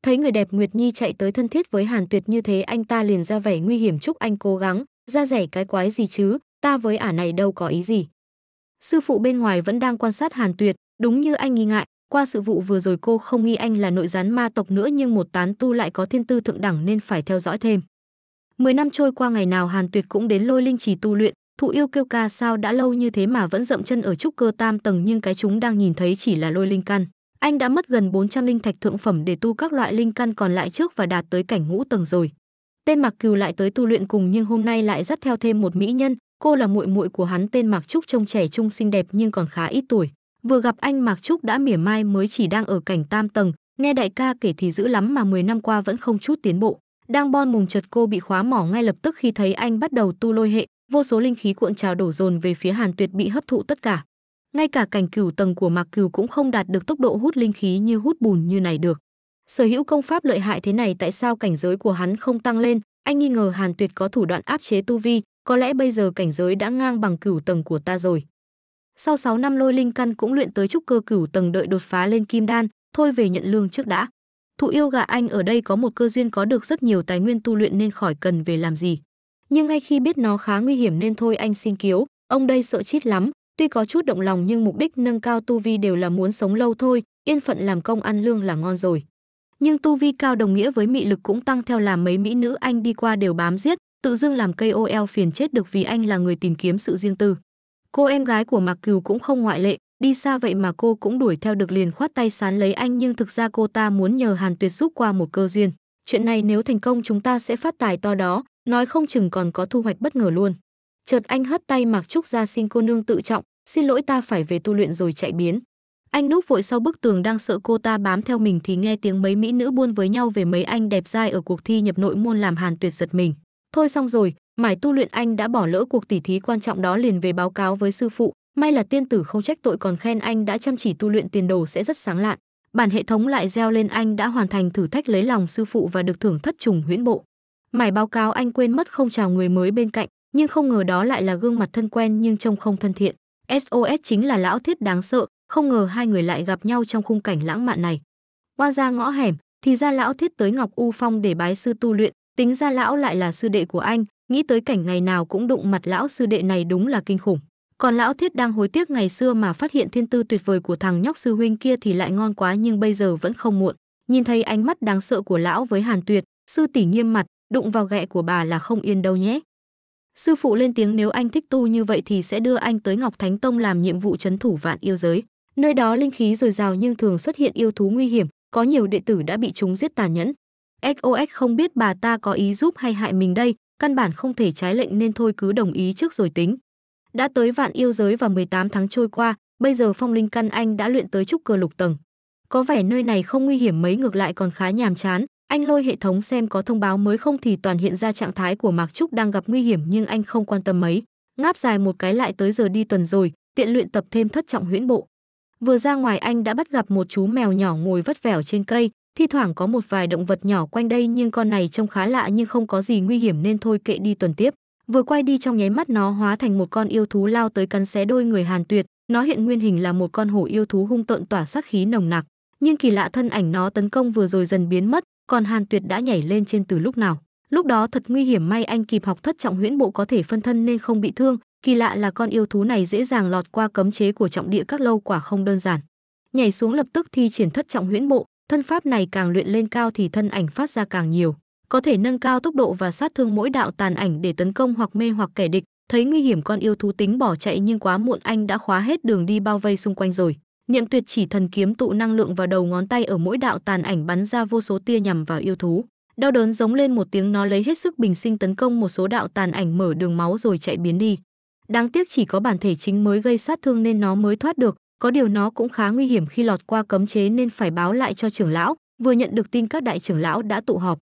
A: Thấy người đẹp Nguyệt Nhi chạy tới thân thiết với Hàn Tuyệt như thế anh ta liền ra vẻ nguy hiểm chúc anh cố gắng, ra rẻ cái quái gì chứ, ta với ả này đâu có ý gì. Sư phụ bên ngoài vẫn đang quan sát Hàn Tuyệt, đúng như anh nghi ngại, qua sự vụ vừa rồi cô không nghi anh là nội gián ma tộc nữa nhưng một tán tu lại có thiên tư thượng đẳng nên phải theo dõi thêm. 10 năm trôi qua ngày nào Hàn Tuyệt cũng đến lôi linh trì tu luyện, thụ yêu kêu ca sao đã lâu như thế mà vẫn dậm chân ở trúc cơ tam tầng nhưng cái chúng đang nhìn thấy chỉ là lôi linh căn. Anh đã mất gần 400 linh thạch thượng phẩm để tu các loại linh căn còn lại trước và đạt tới cảnh ngũ tầng rồi. Tên Mạc Cừu lại tới tu luyện cùng nhưng hôm nay lại dắt theo thêm một mỹ nhân, cô là muội muội của hắn tên Mạc Trúc trông trẻ trung xinh đẹp nhưng còn khá ít tuổi. Vừa gặp anh Mạc Trúc đã mỉa mai mới chỉ đang ở cảnh tam tầng, nghe đại ca kể thì dữ lắm mà 10 năm qua vẫn không chút tiến bộ. Đang bon mùng chợt cô bị khóa mỏ ngay lập tức khi thấy anh bắt đầu tu lôi hệ, vô số linh khí cuộn trào đổ dồn về phía Hàn Tuyệt bị hấp thụ tất cả. Ngay cả cảnh cửu tầng của Mạc Cửu cũng không đạt được tốc độ hút linh khí như hút bùn như này được. Sở hữu công pháp lợi hại thế này tại sao cảnh giới của hắn không tăng lên, anh nghi ngờ Hàn Tuyệt có thủ đoạn áp chế tu vi, có lẽ bây giờ cảnh giới đã ngang bằng cửu tầng của ta rồi. Sau 6 năm lôi linh căn cũng luyện tới trúc cơ cửu tầng đợi đột phá lên kim đan, thôi về nhận lương trước đã. Thụ yêu gà anh ở đây có một cơ duyên có được rất nhiều tài nguyên tu luyện nên khỏi cần về làm gì. Nhưng ngay khi biết nó khá nguy hiểm nên thôi anh xin kiếu, ông đây sợ chít lắm, tuy có chút động lòng nhưng mục đích nâng cao tu vi đều là muốn sống lâu thôi, yên phận làm công ăn lương là ngon rồi. Nhưng tu vi cao đồng nghĩa với mị lực cũng tăng theo làm mấy mỹ nữ anh đi qua đều bám giết, tự dưng làm cây ô eo phiền chết được vì anh là người tìm kiếm sự riêng tư. Cô em gái của Mạc Cừu cũng không ngoại lệ, Đi xa vậy mà cô cũng đuổi theo được liền khoát tay sán lấy anh nhưng thực ra cô ta muốn nhờ Hàn Tuyệt giúp qua một cơ duyên. Chuyện này nếu thành công chúng ta sẽ phát tài to đó, nói không chừng còn có thu hoạch bất ngờ luôn. Chợt anh hất tay Mạc Trúc ra xin cô nương tự trọng, xin lỗi ta phải về tu luyện rồi chạy biến. Anh núp vội sau bức tường đang sợ cô ta bám theo mình thì nghe tiếng mấy mỹ nữ buôn với nhau về mấy anh đẹp trai ở cuộc thi nhập nội môn làm Hàn Tuyệt giật mình. Thôi xong rồi, mải tu luyện anh đã bỏ lỡ cuộc tỉ thí quan trọng đó liền về báo cáo với sư phụ, May là tiên tử không trách tội còn khen anh đã chăm chỉ tu luyện tiền đồ sẽ rất sáng lạn. Bản hệ thống lại gieo lên anh đã hoàn thành thử thách lấy lòng sư phụ và được thưởng thất trùng huyễn bộ. Mải báo cáo anh quên mất không chào người mới bên cạnh, nhưng không ngờ đó lại là gương mặt thân quen nhưng trông không thân thiện. SOS chính là lão thiết đáng sợ, không ngờ hai người lại gặp nhau trong khung cảnh lãng mạn này. Qua ra ngõ hẻm, thì ra lão thiết tới Ngọc U Phong để bái sư tu luyện, tính ra lão lại là sư đệ của anh, nghĩ tới cảnh ngày nào cũng đụng mặt lão sư đệ này đúng là kinh khủng. Còn lão thiết đang hối tiếc ngày xưa mà phát hiện thiên tư tuyệt vời của thằng nhóc sư huynh kia thì lại ngon quá nhưng bây giờ vẫn không muộn. Nhìn thấy ánh mắt đáng sợ của lão với Hàn Tuyệt, sư tỷ nghiêm mặt, đụng vào ghẹ của bà là không yên đâu nhé. Sư phụ lên tiếng nếu anh thích tu như vậy thì sẽ đưa anh tới Ngọc Thánh Tông làm nhiệm vụ trấn thủ vạn yêu giới. Nơi đó linh khí dồi dào nhưng thường xuất hiện yêu thú nguy hiểm, có nhiều đệ tử đã bị chúng giết tàn nhẫn. SOS không biết bà ta có ý giúp hay hại mình đây, căn bản không thể trái lệnh nên thôi cứ đồng ý trước rồi tính đã tới vạn yêu giới và 18 tháng trôi qua, bây giờ phong linh căn anh đã luyện tới trúc cơ lục tầng. Có vẻ nơi này không nguy hiểm mấy ngược lại còn khá nhàm chán, anh lôi hệ thống xem có thông báo mới không thì toàn hiện ra trạng thái của Mạc Trúc đang gặp nguy hiểm nhưng anh không quan tâm mấy. Ngáp dài một cái lại tới giờ đi tuần rồi, tiện luyện tập thêm thất trọng huyễn bộ. Vừa ra ngoài anh đã bắt gặp một chú mèo nhỏ ngồi vắt vẻo trên cây, thi thoảng có một vài động vật nhỏ quanh đây nhưng con này trông khá lạ nhưng không có gì nguy hiểm nên thôi kệ đi tuần tiếp vừa quay đi trong nháy mắt nó hóa thành một con yêu thú lao tới cắn xé đôi người hàn tuyệt nó hiện nguyên hình là một con hổ yêu thú hung tợn tỏa sát khí nồng nặc nhưng kỳ lạ thân ảnh nó tấn công vừa rồi dần biến mất còn hàn tuyệt đã nhảy lên trên từ lúc nào lúc đó thật nguy hiểm may anh kịp học thất trọng huyễn bộ có thể phân thân nên không bị thương kỳ lạ là con yêu thú này dễ dàng lọt qua cấm chế của trọng địa các lâu quả không đơn giản nhảy xuống lập tức thi triển thất trọng huyễn bộ thân pháp này càng luyện lên cao thì thân ảnh phát ra càng nhiều có thể nâng cao tốc độ và sát thương mỗi đạo tàn ảnh để tấn công hoặc mê hoặc kẻ địch. Thấy nguy hiểm con yêu thú tính bỏ chạy nhưng quá muộn anh đã khóa hết đường đi bao vây xung quanh rồi. Niệm tuyệt chỉ thần kiếm tụ năng lượng vào đầu ngón tay ở mỗi đạo tàn ảnh bắn ra vô số tia nhằm vào yêu thú. Đau đớn giống lên một tiếng nó lấy hết sức bình sinh tấn công một số đạo tàn ảnh mở đường máu rồi chạy biến đi. Đáng tiếc chỉ có bản thể chính mới gây sát thương nên nó mới thoát được, có điều nó cũng khá nguy hiểm khi lọt qua cấm chế nên phải báo lại cho trưởng lão. Vừa nhận được tin các đại trưởng lão đã tụ họp,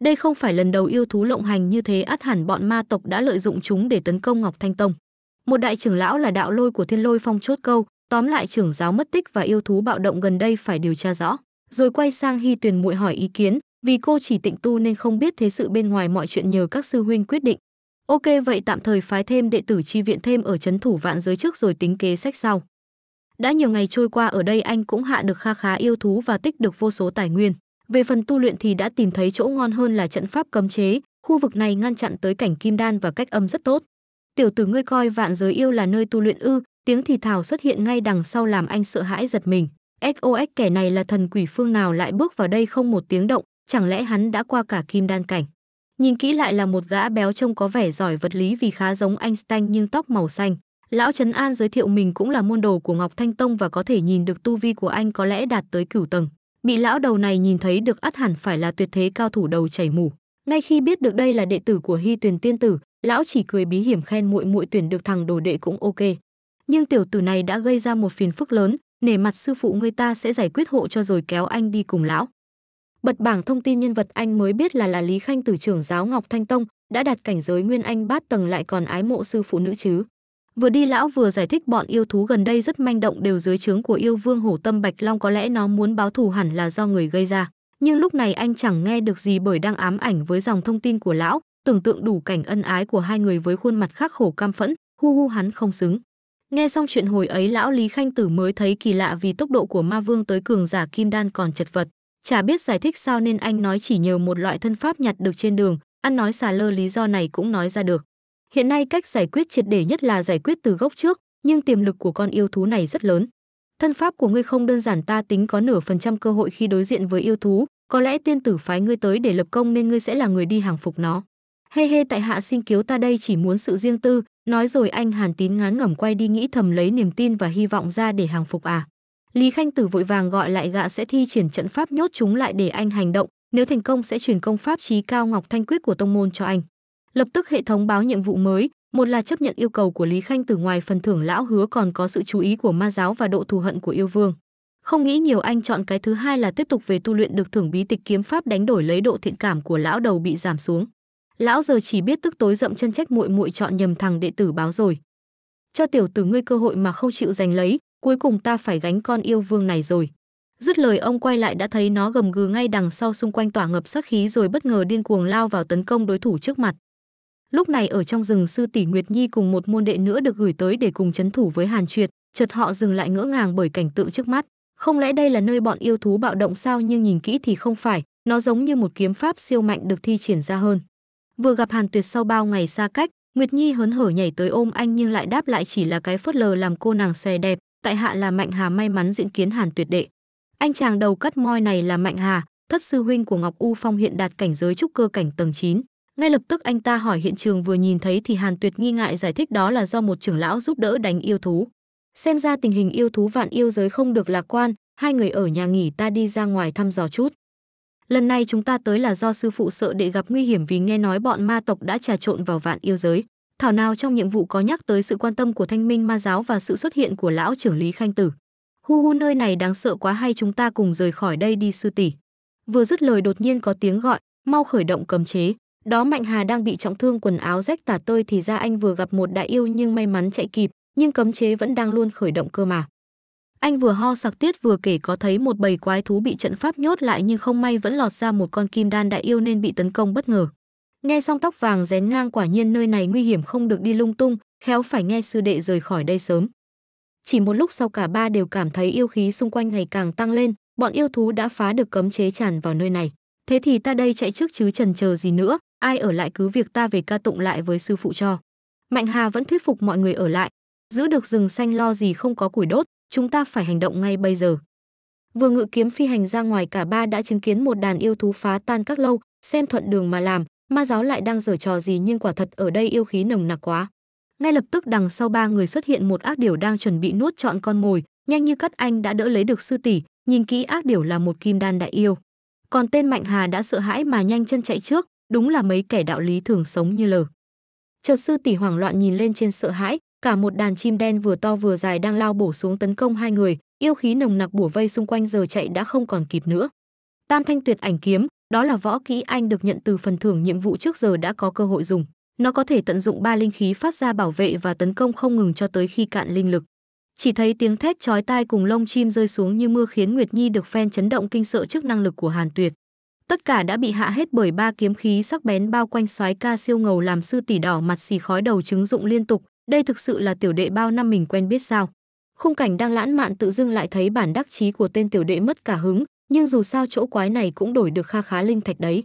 A: đây không phải lần đầu yêu thú lộng hành như thế át hẳn bọn ma tộc đã lợi dụng chúng để tấn công Ngọc Thanh Tông. Một đại trưởng lão là đạo lôi của Thiên Lôi Phong chốt câu, tóm lại trưởng giáo mất tích và yêu thú bạo động gần đây phải điều tra rõ, rồi quay sang Hi Tuyền muội hỏi ý kiến, vì cô chỉ tịnh tu nên không biết thế sự bên ngoài mọi chuyện nhờ các sư huynh quyết định. Ok vậy tạm thời phái thêm đệ tử chi viện thêm ở chấn thủ vạn giới trước rồi tính kế sách sau. Đã nhiều ngày trôi qua ở đây anh cũng hạ được kha khá yêu thú và tích được vô số tài nguyên. Về phần tu luyện thì đã tìm thấy chỗ ngon hơn là trận pháp cấm chế, khu vực này ngăn chặn tới cảnh kim đan và cách âm rất tốt. Tiểu tử ngươi coi vạn giới yêu là nơi tu luyện ư? Tiếng thì thào xuất hiện ngay đằng sau làm anh sợ hãi giật mình. SOS kẻ này là thần quỷ phương nào lại bước vào đây không một tiếng động, chẳng lẽ hắn đã qua cả kim đan cảnh? Nhìn kỹ lại là một gã béo trông có vẻ giỏi vật lý vì khá giống Einstein nhưng tóc màu xanh. Lão Trấn An giới thiệu mình cũng là môn đồ của Ngọc Thanh Tông và có thể nhìn được tu vi của anh có lẽ đạt tới cửu tầng. Bị lão đầu này nhìn thấy được ắt hẳn phải là tuyệt thế cao thủ đầu chảy mủ. Ngay khi biết được đây là đệ tử của Hy Tuyền tiên tử, lão chỉ cười bí hiểm khen muội muội tuyển được thằng đồ đệ cũng ok. Nhưng tiểu tử này đã gây ra một phiền phức lớn, nể mặt sư phụ người ta sẽ giải quyết hộ cho rồi kéo anh đi cùng lão. Bật bảng thông tin nhân vật anh mới biết là là Lý Khanh tử trưởng giáo Ngọc Thanh Tông, đã đạt cảnh giới Nguyên Anh bát tầng lại còn ái mộ sư phụ nữ chứ. Vừa đi lão vừa giải thích bọn yêu thú gần đây rất manh động đều dưới trướng của yêu vương hổ tâm bạch long có lẽ nó muốn báo thù hẳn là do người gây ra. Nhưng lúc này anh chẳng nghe được gì bởi đang ám ảnh với dòng thông tin của lão, tưởng tượng đủ cảnh ân ái của hai người với khuôn mặt khắc khổ cam phẫn, hu hu hắn không xứng. Nghe xong chuyện hồi ấy lão Lý Khanh Tử mới thấy kỳ lạ vì tốc độ của ma vương tới cường giả kim đan còn chật vật. Chả biết giải thích sao nên anh nói chỉ nhờ một loại thân pháp nhặt được trên đường, ăn nói xà lơ lý do này cũng nói ra được. Hiện nay cách giải quyết triệt để nhất là giải quyết từ gốc trước, nhưng tiềm lực của con yêu thú này rất lớn. Thân pháp của ngươi không đơn giản ta tính có nửa phần trăm cơ hội khi đối diện với yêu thú, có lẽ tiên tử phái ngươi tới để lập công nên ngươi sẽ là người đi hàng phục nó. Hê hê tại hạ xin cứu ta đây chỉ muốn sự riêng tư, nói rồi anh Hàn Tín ngán ngẩm quay đi nghĩ thầm lấy niềm tin và hy vọng ra để hàng phục à. Lý Khanh Tử vội vàng gọi lại gạ sẽ thi triển trận pháp nhốt chúng lại để anh hành động, nếu thành công sẽ truyền công pháp trí cao Ngọc Thanh Quyết của tông môn cho anh. Lập tức hệ thống báo nhiệm vụ mới, một là chấp nhận yêu cầu của Lý Khanh từ ngoài phần thưởng lão hứa còn có sự chú ý của ma giáo và độ thù hận của yêu vương. Không nghĩ nhiều anh chọn cái thứ hai là tiếp tục về tu luyện được thưởng bí tịch kiếm pháp đánh đổi lấy độ thiện cảm của lão đầu bị giảm xuống. Lão giờ chỉ biết tức tối rậm chân trách muội muội chọn nhầm thằng đệ tử báo rồi. Cho tiểu tử ngươi cơ hội mà không chịu giành lấy, cuối cùng ta phải gánh con yêu vương này rồi. Dứt lời ông quay lại đã thấy nó gầm gừ ngay đằng sau xung quanh tỏa ngập sát khí rồi bất ngờ điên cuồng lao vào tấn công đối thủ trước mặt. Lúc này ở trong rừng sư tỷ Nguyệt Nhi cùng một môn đệ nữa được gửi tới để cùng chấn thủ với Hàn Triệt, chợt họ dừng lại ngỡ ngàng bởi cảnh tượng trước mắt. Không lẽ đây là nơi bọn yêu thú bạo động sao nhưng nhìn kỹ thì không phải, nó giống như một kiếm pháp siêu mạnh được thi triển ra hơn. Vừa gặp Hàn Tuyệt sau bao ngày xa cách, Nguyệt Nhi hớn hở nhảy tới ôm anh nhưng lại đáp lại chỉ là cái phớt lờ làm cô nàng xòe đẹp, tại hạ là Mạnh Hà may mắn diễn kiến Hàn Tuyệt đệ. Anh chàng đầu cắt moi này là Mạnh Hà, thất sư huynh của Ngọc U Phong hiện đạt cảnh giới trúc cơ cảnh tầng 9. Ngay lập tức anh ta hỏi hiện trường vừa nhìn thấy thì Hàn Tuyệt nghi ngại giải thích đó là do một trưởng lão giúp đỡ đánh yêu thú. Xem ra tình hình yêu thú vạn yêu giới không được lạc quan, hai người ở nhà nghỉ ta đi ra ngoài thăm dò chút. Lần này chúng ta tới là do sư phụ sợ đệ gặp nguy hiểm vì nghe nói bọn ma tộc đã trà trộn vào vạn yêu giới. Thảo nào trong nhiệm vụ có nhắc tới sự quan tâm của thanh minh ma giáo và sự xuất hiện của lão trưởng Lý Khanh Tử. Hu hu nơi này đáng sợ quá hay chúng ta cùng rời khỏi đây đi sư tỷ. Vừa dứt lời đột nhiên có tiếng gọi, mau khởi động cấm chế, đó Mạnh Hà đang bị trọng thương quần áo rách tả tơi thì ra anh vừa gặp một đại yêu nhưng may mắn chạy kịp, nhưng cấm chế vẫn đang luôn khởi động cơ mà. Anh vừa ho sặc tiết vừa kể có thấy một bầy quái thú bị trận pháp nhốt lại nhưng không may vẫn lọt ra một con kim đan đại yêu nên bị tấn công bất ngờ. Nghe xong tóc vàng rén ngang quả nhiên nơi này nguy hiểm không được đi lung tung, khéo phải nghe sư đệ rời khỏi đây sớm. Chỉ một lúc sau cả ba đều cảm thấy yêu khí xung quanh ngày càng tăng lên, bọn yêu thú đã phá được cấm chế tràn vào nơi này. Thế thì ta đây chạy trước chứ trần chờ gì nữa, ai ở lại cứ việc ta về ca tụng lại với sư phụ cho. Mạnh Hà vẫn thuyết phục mọi người ở lại, giữ được rừng xanh lo gì không có củi đốt, chúng ta phải hành động ngay bây giờ. Vừa ngự kiếm phi hành ra ngoài cả ba đã chứng kiến một đàn yêu thú phá tan các lâu, xem thuận đường mà làm, ma giáo lại đang giở trò gì nhưng quả thật ở đây yêu khí nồng nặc quá. Ngay lập tức đằng sau ba người xuất hiện một ác điểu đang chuẩn bị nuốt trọn con mồi, nhanh như cắt anh đã đỡ lấy được sư tỷ, nhìn kỹ ác điểu là một kim đan đại yêu. Còn tên Mạnh Hà đã sợ hãi mà nhanh chân chạy trước, đúng là mấy kẻ đạo lý thường sống như lờ. Chợt sư tỷ hoảng loạn nhìn lên trên sợ hãi, cả một đàn chim đen vừa to vừa dài đang lao bổ xuống tấn công hai người, yêu khí nồng nặc bủa vây xung quanh giờ chạy đã không còn kịp nữa. Tam thanh tuyệt ảnh kiếm, đó là võ kỹ anh được nhận từ phần thưởng nhiệm vụ trước giờ đã có cơ hội dùng. Nó có thể tận dụng ba linh khí phát ra bảo vệ và tấn công không ngừng cho tới khi cạn linh lực. Chỉ thấy tiếng thét chói tai cùng lông chim rơi xuống như mưa khiến Nguyệt Nhi được phen chấn động kinh sợ trước năng lực của Hàn Tuyệt tất cả đã bị hạ hết bởi ba kiếm khí sắc bén bao quanh soái ca siêu ngầu làm sư tỷ đỏ mặt xì khói đầu chứng dụng liên tục đây thực sự là tiểu đệ bao năm mình quen biết sao khung cảnh đang lãng mạn tự dưng lại thấy bản đắc chí của tên tiểu đệ mất cả hứng nhưng dù sao chỗ quái này cũng đổi được kha khá linh thạch đấy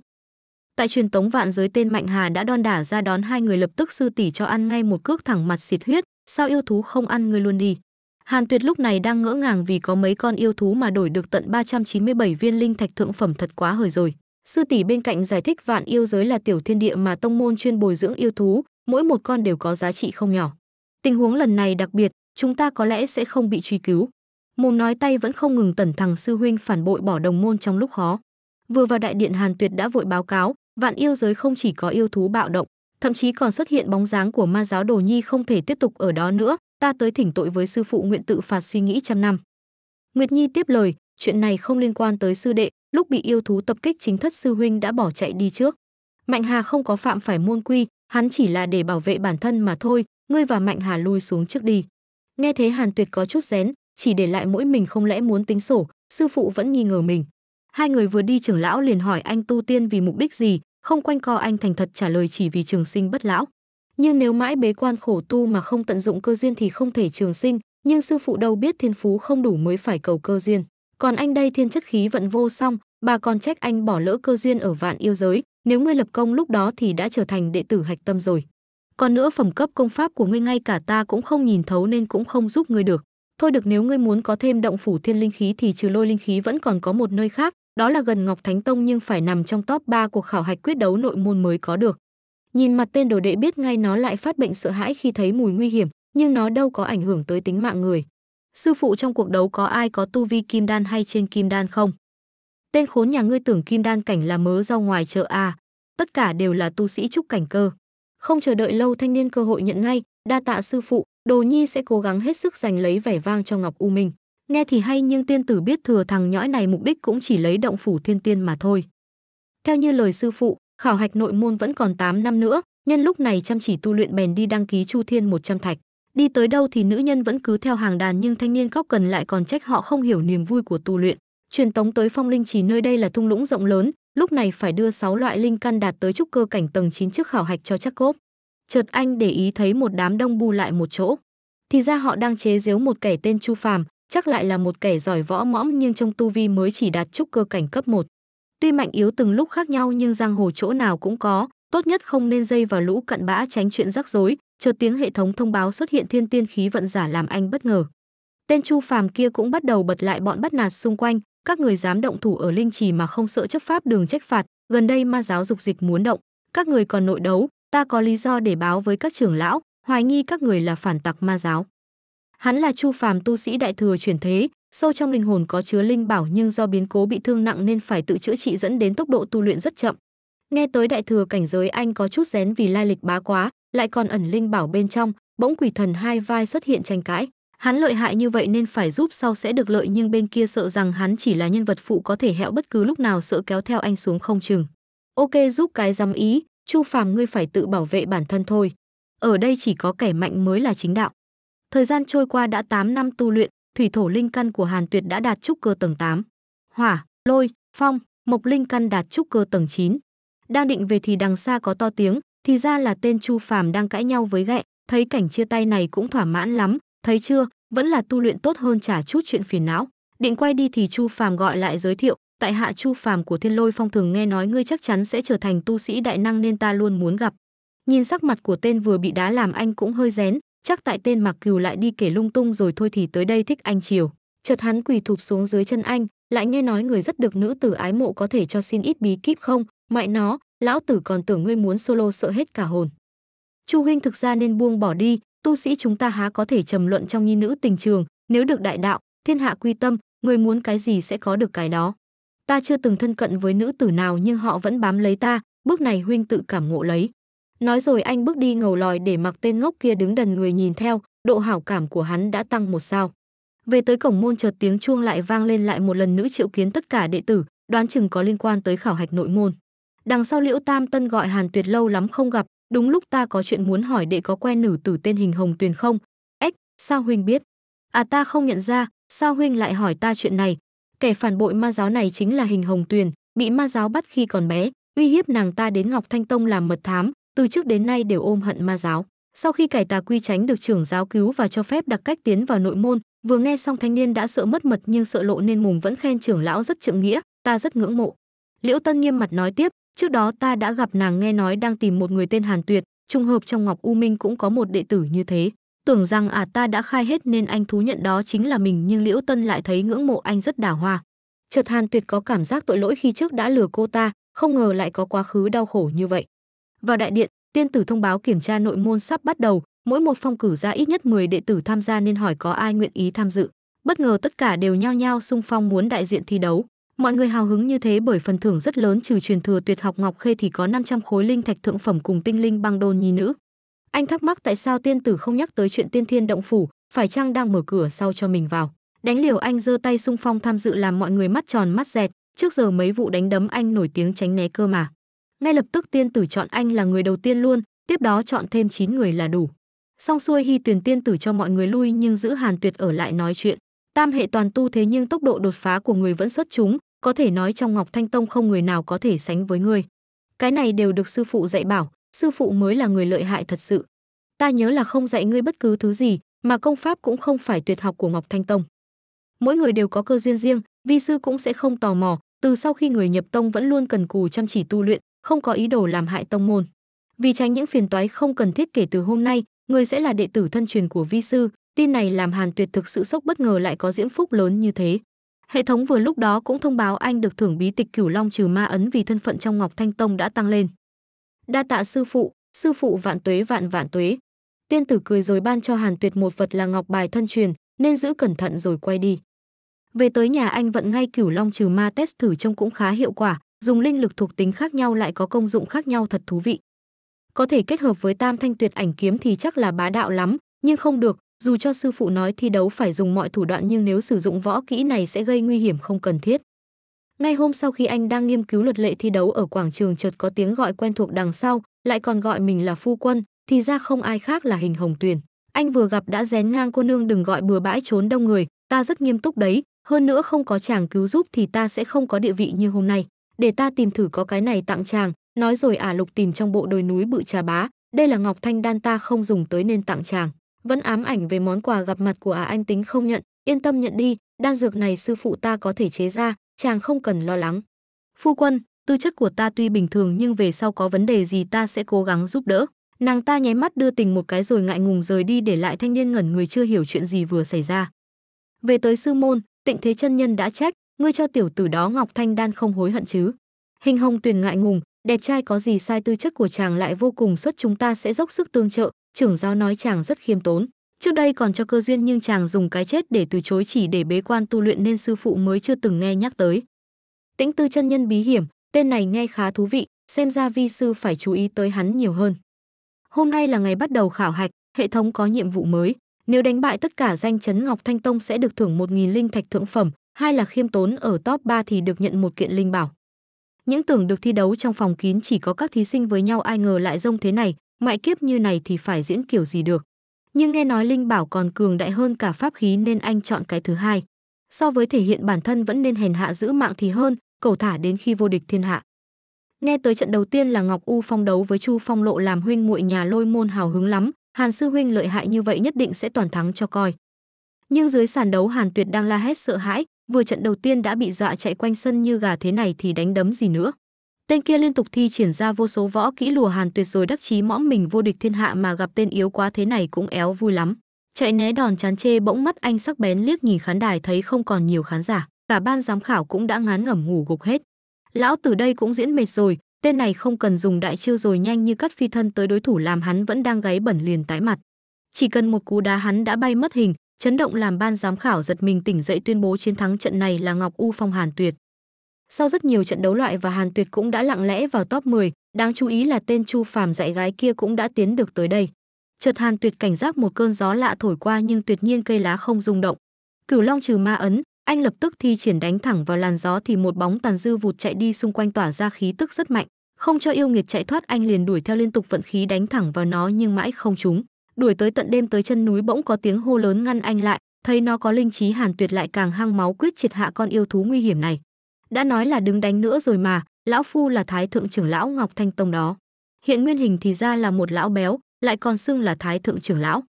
A: tại truyền tống vạn giới tên mạnh hà đã đon đả ra đón hai người lập tức sư tỷ cho ăn ngay một cước thẳng mặt xịt huyết sao yêu thú không ăn ngươi luôn đi Hàn Tuyệt lúc này đang ngỡ ngàng vì có mấy con yêu thú mà đổi được tận 397 viên linh thạch thượng phẩm thật quá hời rồi. Sư tỷ bên cạnh giải thích vạn yêu giới là tiểu thiên địa mà tông môn chuyên bồi dưỡng yêu thú, mỗi một con đều có giá trị không nhỏ. Tình huống lần này đặc biệt, chúng ta có lẽ sẽ không bị truy cứu. Mồm nói tay vẫn không ngừng tẩn thằng sư huynh phản bội bỏ đồng môn trong lúc khó. Vừa vào đại điện Hàn Tuyệt đã vội báo cáo, vạn yêu giới không chỉ có yêu thú bạo động, thậm chí còn xuất hiện bóng dáng của ma giáo đồ nhi không thể tiếp tục ở đó nữa, ta tới thỉnh tội với sư phụ nguyện tự phạt suy nghĩ trăm năm. Nguyệt Nhi tiếp lời, chuyện này không liên quan tới sư đệ, lúc bị yêu thú tập kích chính thất sư huynh đã bỏ chạy đi trước. Mạnh Hà không có phạm phải muôn quy, hắn chỉ là để bảo vệ bản thân mà thôi, ngươi và Mạnh Hà lui xuống trước đi. Nghe thế Hàn Tuyệt có chút rén, chỉ để lại mỗi mình không lẽ muốn tính sổ, sư phụ vẫn nghi ngờ mình. Hai người vừa đi trưởng lão liền hỏi anh tu tiên vì mục đích gì, không quanh co anh thành thật trả lời chỉ vì trường sinh bất lão nhưng nếu mãi bế quan khổ tu mà không tận dụng cơ duyên thì không thể trường sinh, nhưng sư phụ đâu biết thiên phú không đủ mới phải cầu cơ duyên. Còn anh đây thiên chất khí vận vô song, bà còn trách anh bỏ lỡ cơ duyên ở vạn yêu giới, nếu ngươi lập công lúc đó thì đã trở thành đệ tử hạch tâm rồi. Còn nữa phẩm cấp công pháp của ngươi ngay cả ta cũng không nhìn thấu nên cũng không giúp ngươi được. Thôi được nếu ngươi muốn có thêm động phủ thiên linh khí thì trừ lôi linh khí vẫn còn có một nơi khác, đó là gần Ngọc Thánh Tông nhưng phải nằm trong top 3 cuộc khảo hạch quyết đấu nội môn mới có được. Nhìn mặt tên đồ đệ biết ngay nó lại phát bệnh sợ hãi khi thấy mùi nguy hiểm, nhưng nó đâu có ảnh hưởng tới tính mạng người. Sư phụ trong cuộc đấu có ai có tu vi kim đan hay trên kim đan không? Tên khốn nhà ngươi tưởng kim đan cảnh là mớ rau ngoài chợ à? Tất cả đều là tu sĩ trúc cảnh cơ. Không chờ đợi lâu thanh niên cơ hội nhận ngay, đa tạ sư phụ, Đồ Nhi sẽ cố gắng hết sức giành lấy vẻ vang cho Ngọc U Minh. Nghe thì hay nhưng tiên tử biết thừa thằng nhõi này mục đích cũng chỉ lấy động phủ thiên tiên mà thôi. Theo như lời sư phụ, Khảo hạch nội môn vẫn còn 8 năm nữa, nhân lúc này chăm chỉ tu luyện bèn đi đăng ký Chu Thiên 100 thạch. Đi tới đâu thì nữ nhân vẫn cứ theo hàng đàn nhưng thanh niên cóc cần lại còn trách họ không hiểu niềm vui của tu luyện. Truyền tống tới Phong Linh chỉ nơi đây là thung lũng rộng lớn, lúc này phải đưa 6 loại linh căn đạt tới trúc cơ cảnh tầng 9 trước khảo hạch cho chắc cốp. Chợt anh để ý thấy một đám đông bu lại một chỗ. Thì ra họ đang chế giễu một kẻ tên Chu Phàm, chắc lại là một kẻ giỏi võ mõm nhưng trong tu vi mới chỉ đạt trúc cơ cảnh cấp 1. Tuy mạnh yếu từng lúc khác nhau nhưng giang hồ chỗ nào cũng có, tốt nhất không nên dây vào lũ cận bã tránh chuyện rắc rối, chờ tiếng hệ thống thông báo xuất hiện thiên tiên khí vận giả làm anh bất ngờ. Tên Chu Phàm kia cũng bắt đầu bật lại bọn bắt nạt xung quanh, các người dám động thủ ở linh trì mà không sợ chấp pháp đường trách phạt, gần đây ma giáo dục dịch muốn động, các người còn nội đấu, ta có lý do để báo với các trưởng lão, hoài nghi các người là phản tặc ma giáo. Hắn là Chu Phàm tu sĩ đại thừa chuyển thế, Sâu trong linh hồn có chứa linh bảo nhưng do biến cố bị thương nặng nên phải tự chữa trị dẫn đến tốc độ tu luyện rất chậm. Nghe tới đại thừa cảnh giới anh có chút rén vì lai lịch bá quá, lại còn ẩn linh bảo bên trong, bỗng quỷ thần hai vai xuất hiện tranh cãi. Hắn lợi hại như vậy nên phải giúp sau sẽ được lợi nhưng bên kia sợ rằng hắn chỉ là nhân vật phụ có thể hẹo bất cứ lúc nào sợ kéo theo anh xuống không chừng. Ok giúp cái dám ý, Chu Phàm ngươi phải tự bảo vệ bản thân thôi. Ở đây chỉ có kẻ mạnh mới là chính đạo. Thời gian trôi qua đã 8 năm tu luyện, thủy thổ linh căn của Hàn Tuyệt đã đạt trúc cơ tầng 8. Hỏa, lôi, phong, mộc linh căn đạt trúc cơ tầng 9. Đang định về thì đằng xa có to tiếng, thì ra là tên Chu Phàm đang cãi nhau với ghẹ, thấy cảnh chia tay này cũng thỏa mãn lắm, thấy chưa, vẫn là tu luyện tốt hơn trả chút chuyện phiền não. Định quay đi thì Chu Phàm gọi lại giới thiệu, tại hạ Chu Phàm của Thiên Lôi Phong thường nghe nói ngươi chắc chắn sẽ trở thành tu sĩ đại năng nên ta luôn muốn gặp. Nhìn sắc mặt của tên vừa bị đá làm anh cũng hơi rén, chắc tại tên Mạc Cừu lại đi kể lung tung rồi thôi thì tới đây thích anh chiều. Chợt hắn quỳ thụp xuống dưới chân anh, lại nghe nói người rất được nữ tử ái mộ có thể cho xin ít bí kíp không, mại nó, lão tử còn tưởng ngươi muốn solo sợ hết cả hồn. Chu huynh thực ra nên buông bỏ đi, tu sĩ chúng ta há có thể trầm luận trong nhi nữ tình trường, nếu được đại đạo, thiên hạ quy tâm, người muốn cái gì sẽ có được cái đó. Ta chưa từng thân cận với nữ tử nào nhưng họ vẫn bám lấy ta, bước này huynh tự cảm ngộ lấy. Nói rồi anh bước đi ngầu lòi để mặc tên ngốc kia đứng đần người nhìn theo, độ hảo cảm của hắn đã tăng một sao. Về tới cổng môn chợt tiếng chuông lại vang lên lại một lần nữ triệu kiến tất cả đệ tử, đoán chừng có liên quan tới khảo hạch nội môn. Đằng sau Liễu Tam Tân gọi Hàn Tuyệt lâu lắm không gặp, đúng lúc ta có chuyện muốn hỏi đệ có quen nữ tử tên Hình Hồng Tuyền không? Ếch, sao huynh biết? À ta không nhận ra, sao huynh lại hỏi ta chuyện này? Kẻ phản bội ma giáo này chính là Hình Hồng Tuyền, bị ma giáo bắt khi còn bé, uy hiếp nàng ta đến Ngọc Thanh Tông làm mật thám, từ trước đến nay đều ôm hận ma giáo. Sau khi cải tà quy tránh được trưởng giáo cứu và cho phép đặc cách tiến vào nội môn, vừa nghe xong thanh niên đã sợ mất mật nhưng sợ lộ nên mùng vẫn khen trưởng lão rất trượng nghĩa, ta rất ngưỡng mộ. Liễu Tân nghiêm mặt nói tiếp, trước đó ta đã gặp nàng nghe nói đang tìm một người tên Hàn Tuyệt, trùng hợp trong Ngọc U Minh cũng có một đệ tử như thế. Tưởng rằng à ta đã khai hết nên anh thú nhận đó chính là mình nhưng Liễu Tân lại thấy ngưỡng mộ anh rất đào hoa. Chợt Hàn Tuyệt có cảm giác tội lỗi khi trước đã lừa cô ta, không ngờ lại có quá khứ đau khổ như vậy. Vào đại điện, tiên tử thông báo kiểm tra nội môn sắp bắt đầu, mỗi một phong cử ra ít nhất 10 đệ tử tham gia nên hỏi có ai nguyện ý tham dự. Bất ngờ tất cả đều nhao nhao xung phong muốn đại diện thi đấu. Mọi người hào hứng như thế bởi phần thưởng rất lớn trừ truyền thừa tuyệt học Ngọc Khê thì có 500 khối linh thạch thượng phẩm cùng tinh linh băng đôn nhi nữ. Anh thắc mắc tại sao tiên tử không nhắc tới chuyện tiên thiên động phủ, phải chăng đang mở cửa sau cho mình vào. Đánh liều anh giơ tay xung phong tham dự làm mọi người mắt tròn mắt dẹt, trước giờ mấy vụ đánh đấm anh nổi tiếng tránh né cơ mà. Ngay lập tức tiên tử chọn anh là người đầu tiên luôn, tiếp đó chọn thêm 9 người là đủ. Xong xuôi hy tuyển tiên tử cho mọi người lui nhưng giữ Hàn Tuyệt ở lại nói chuyện. Tam hệ toàn tu thế nhưng tốc độ đột phá của người vẫn xuất chúng, có thể nói trong Ngọc Thanh Tông không người nào có thể sánh với người. Cái này đều được sư phụ dạy bảo, sư phụ mới là người lợi hại thật sự. Ta nhớ là không dạy ngươi bất cứ thứ gì, mà công pháp cũng không phải tuyệt học của Ngọc Thanh Tông. Mỗi người đều có cơ duyên riêng, vi sư cũng sẽ không tò mò, từ sau khi người nhập tông vẫn luôn cần cù chăm chỉ tu luyện, không có ý đồ làm hại tông môn. Vì tránh những phiền toái không cần thiết kể từ hôm nay, người sẽ là đệ tử thân truyền của vi sư, tin này làm Hàn Tuyệt thực sự sốc bất ngờ lại có diễm phúc lớn như thế. Hệ thống vừa lúc đó cũng thông báo anh được thưởng bí tịch Cửu Long trừ ma ấn vì thân phận trong Ngọc Thanh Tông đã tăng lên. Đa tạ sư phụ, sư phụ vạn tuế vạn vạn tuế. Tiên tử cười rồi ban cho Hàn Tuyệt một vật là ngọc bài thân truyền, nên giữ cẩn thận rồi quay đi. Về tới nhà anh vận ngay Cửu Long trừ ma test thử trông cũng khá hiệu quả, dùng linh lực thuộc tính khác nhau lại có công dụng khác nhau thật thú vị. Có thể kết hợp với tam thanh tuyệt ảnh kiếm thì chắc là bá đạo lắm, nhưng không được, dù cho sư phụ nói thi đấu phải dùng mọi thủ đoạn nhưng nếu sử dụng võ kỹ này sẽ gây nguy hiểm không cần thiết. Ngay hôm sau khi anh đang nghiên cứu luật lệ thi đấu ở quảng trường chợt có tiếng gọi quen thuộc đằng sau, lại còn gọi mình là phu quân, thì ra không ai khác là hình hồng tuyền. Anh vừa gặp đã rén ngang cô nương đừng gọi bừa bãi trốn đông người, ta rất nghiêm túc đấy, hơn nữa không có chàng cứu giúp thì ta sẽ không có địa vị như hôm nay để ta tìm thử có cái này tặng chàng nói rồi ả à lục tìm trong bộ đồi núi bự trà bá đây là ngọc thanh đan ta không dùng tới nên tặng chàng vẫn ám ảnh về món quà gặp mặt của ả à anh tính không nhận yên tâm nhận đi đan dược này sư phụ ta có thể chế ra chàng không cần lo lắng phu quân tư chất của ta tuy bình thường nhưng về sau có vấn đề gì ta sẽ cố gắng giúp đỡ nàng ta nháy mắt đưa tình một cái rồi ngại ngùng rời đi để lại thanh niên ngẩn người chưa hiểu chuyện gì vừa xảy ra về tới sư môn tịnh thế chân nhân đã trách ngươi cho tiểu tử đó ngọc thanh đan không hối hận chứ hình hồng tuyền ngại ngùng đẹp trai có gì sai tư chất của chàng lại vô cùng xuất chúng ta sẽ dốc sức tương trợ trưởng giáo nói chàng rất khiêm tốn trước đây còn cho cơ duyên nhưng chàng dùng cái chết để từ chối chỉ để bế quan tu luyện nên sư phụ mới chưa từng nghe nhắc tới tĩnh tư chân nhân bí hiểm tên này nghe khá thú vị xem ra vi sư phải chú ý tới hắn nhiều hơn hôm nay là ngày bắt đầu khảo hạch hệ thống có nhiệm vụ mới nếu đánh bại tất cả danh chấn ngọc thanh tông sẽ được thưởng một nghìn linh thạch thượng phẩm hai là khiêm tốn ở top 3 thì được nhận một kiện linh bảo. Những tưởng được thi đấu trong phòng kín chỉ có các thí sinh với nhau ai ngờ lại rông thế này, mại kiếp như này thì phải diễn kiểu gì được. Nhưng nghe nói linh bảo còn cường đại hơn cả pháp khí nên anh chọn cái thứ hai. So với thể hiện bản thân vẫn nên hèn hạ giữ mạng thì hơn, cầu thả đến khi vô địch thiên hạ. Nghe tới trận đầu tiên là Ngọc U Phong đấu với Chu Phong Lộ làm huynh muội nhà Lôi Môn hào hứng lắm, Hàn sư huynh lợi hại như vậy nhất định sẽ toàn thắng cho coi. Nhưng dưới sàn đấu Hàn Tuyệt đang la hét sợ hãi, vừa trận đầu tiên đã bị dọa chạy quanh sân như gà thế này thì đánh đấm gì nữa. Tên kia liên tục thi triển ra vô số võ kỹ lùa hàn tuyệt rồi đắc chí mõm mình vô địch thiên hạ mà gặp tên yếu quá thế này cũng éo vui lắm. Chạy né đòn chán chê bỗng mắt anh sắc bén liếc nhìn khán đài thấy không còn nhiều khán giả, cả ban giám khảo cũng đã ngán ngẩm ngủ gục hết. Lão từ đây cũng diễn mệt rồi, tên này không cần dùng đại chiêu rồi nhanh như cắt phi thân tới đối thủ làm hắn vẫn đang gáy bẩn liền tái mặt. Chỉ cần một cú đá hắn đã bay mất hình, Chấn động làm ban giám khảo giật mình tỉnh dậy tuyên bố chiến thắng trận này là Ngọc U Phong Hàn Tuyệt. Sau rất nhiều trận đấu loại và Hàn Tuyệt cũng đã lặng lẽ vào top 10, đáng chú ý là tên Chu Phàm dạy gái kia cũng đã tiến được tới đây. Chợt Hàn Tuyệt cảnh giác một cơn gió lạ thổi qua nhưng tuyệt nhiên cây lá không rung động. Cửu Long trừ ma ấn, anh lập tức thi triển đánh thẳng vào làn gió thì một bóng tàn dư vụt chạy đi xung quanh tỏa ra khí tức rất mạnh, không cho yêu nghiệt chạy thoát anh liền đuổi theo liên tục vận khí đánh thẳng vào nó nhưng mãi không trúng đuổi tới tận đêm tới chân núi bỗng có tiếng hô lớn ngăn anh lại thấy nó có linh trí hàn tuyệt lại càng hăng máu quyết triệt hạ con yêu thú nguy hiểm này đã nói là đứng đánh nữa rồi mà lão phu là thái thượng trưởng lão ngọc thanh tông đó hiện nguyên hình thì ra là một lão béo lại còn xưng là thái thượng trưởng lão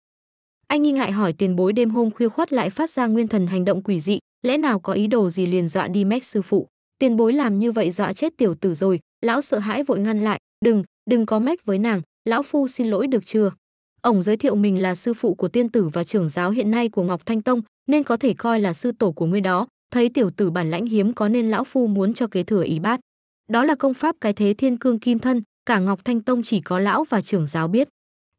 A: anh nghi ngại hỏi tiền bối đêm hôm khuya khuất lại phát ra nguyên thần hành động quỷ dị lẽ nào có ý đồ gì liền dọa đi mách sư phụ tiền bối làm như vậy dọa chết tiểu tử rồi lão sợ hãi vội ngăn lại đừng đừng có mách với nàng lão phu xin lỗi được chưa Ông giới thiệu mình là sư phụ của tiên tử và trưởng giáo hiện nay của Ngọc Thanh Tông, nên có thể coi là sư tổ của ngươi đó, thấy tiểu tử bản lãnh hiếm có nên lão phu muốn cho kế thừa ý bát. Đó là công pháp cái thế thiên cương kim thân, cả Ngọc Thanh Tông chỉ có lão và trưởng giáo biết.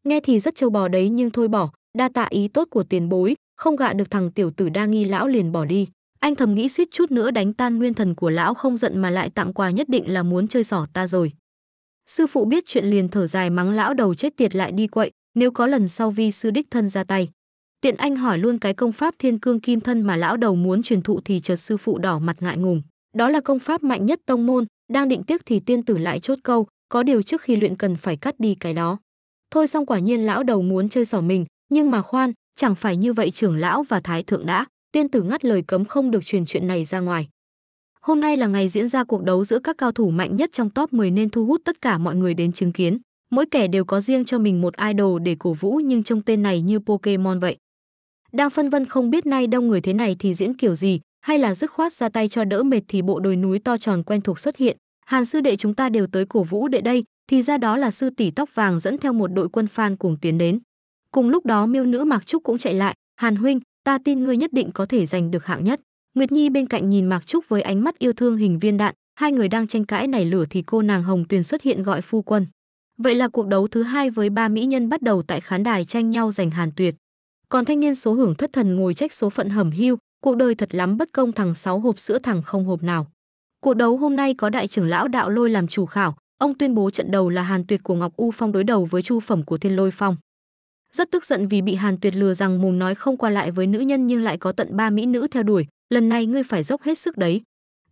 A: Nghe thì rất trâu bò đấy nhưng thôi bỏ, đa tạ ý tốt của tiền bối, không gạ được thằng tiểu tử đa nghi lão liền bỏ đi. Anh thầm nghĩ suýt chút nữa đánh tan nguyên thần của lão không giận mà lại tặng quà nhất định là muốn chơi sỏ ta rồi. Sư phụ biết chuyện liền thở dài mắng lão đầu chết tiệt lại đi quậy, nếu có lần sau vi sư đích thân ra tay tiện anh hỏi luôn cái công pháp thiên cương kim thân mà lão đầu muốn truyền thụ thì chợt sư phụ đỏ mặt ngại ngùng đó là công pháp mạnh nhất tông môn đang định tiếc thì tiên tử lại chốt câu có điều trước khi luyện cần phải cắt đi cái đó thôi xong quả nhiên lão đầu muốn chơi xỏ mình nhưng mà khoan chẳng phải như vậy trưởng lão và thái thượng đã tiên tử ngắt lời cấm không được truyền chuyện này ra ngoài hôm nay là ngày diễn ra cuộc đấu giữa các cao thủ mạnh nhất trong top 10 nên thu hút tất cả mọi người đến chứng kiến Mỗi kẻ đều có riêng cho mình một idol để cổ vũ nhưng trông tên này như Pokemon vậy. Đang phân vân không biết nay đông người thế này thì diễn kiểu gì, hay là dứt khoát ra tay cho đỡ mệt thì bộ đồi núi to tròn quen thuộc xuất hiện. Hàn sư đệ chúng ta đều tới cổ vũ đệ đây, thì ra đó là sư tỷ tóc vàng dẫn theo một đội quân fan cùng tiến đến. Cùng lúc đó miêu nữ Mạc Trúc cũng chạy lại, Hàn huynh, ta tin ngươi nhất định có thể giành được hạng nhất. Nguyệt Nhi bên cạnh nhìn Mạc Trúc với ánh mắt yêu thương hình viên đạn, hai người đang tranh cãi nảy lửa thì cô nàng Hồng Tuyền xuất hiện gọi phu quân. Vậy là cuộc đấu thứ hai với ba mỹ nhân bắt đầu tại khán đài tranh nhau giành Hàn Tuyệt. Còn thanh niên số hưởng thất thần ngồi trách số phận hẩm hiu, cuộc đời thật lắm bất công thằng sáu hộp sữa thằng không hộp nào. Cuộc đấu hôm nay có đại trưởng lão Đạo Lôi làm chủ khảo, ông tuyên bố trận đầu là Hàn Tuyệt của Ngọc U Phong đối đầu với Chu Phẩm của Thiên Lôi Phong. Rất tức giận vì bị Hàn Tuyệt lừa rằng mồm nói không qua lại với nữ nhân nhưng lại có tận ba mỹ nữ theo đuổi, lần này ngươi phải dốc hết sức đấy.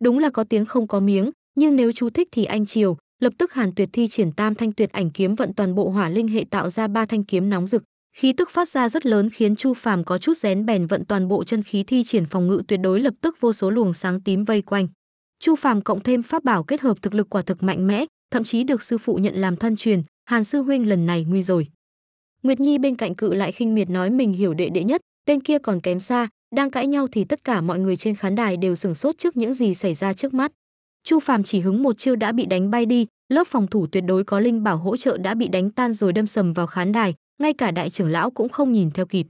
A: Đúng là có tiếng không có miếng, nhưng nếu chú thích thì anh chiều, Lập tức Hàn Tuyệt thi triển Tam Thanh Tuyệt Ảnh kiếm vận toàn bộ hỏa linh hệ tạo ra ba thanh kiếm nóng rực, khí tức phát ra rất lớn khiến Chu Phàm có chút rén bèn vận toàn bộ chân khí thi triển phòng ngự tuyệt đối lập tức vô số luồng sáng tím vây quanh. Chu Phàm cộng thêm pháp bảo kết hợp thực lực quả thực mạnh mẽ, thậm chí được sư phụ nhận làm thân truyền, Hàn sư huynh lần này nguy rồi. Nguyệt Nhi bên cạnh cự lại khinh miệt nói mình hiểu đệ đệ nhất, tên kia còn kém xa, đang cãi nhau thì tất cả mọi người trên khán đài đều sửng sốt trước những gì xảy ra trước mắt. Chu Phàm chỉ hứng một chiêu đã bị đánh bay đi, lớp phòng thủ tuyệt đối có linh bảo hỗ trợ đã bị đánh tan rồi đâm sầm vào khán đài, ngay cả đại trưởng lão cũng không nhìn theo kịp.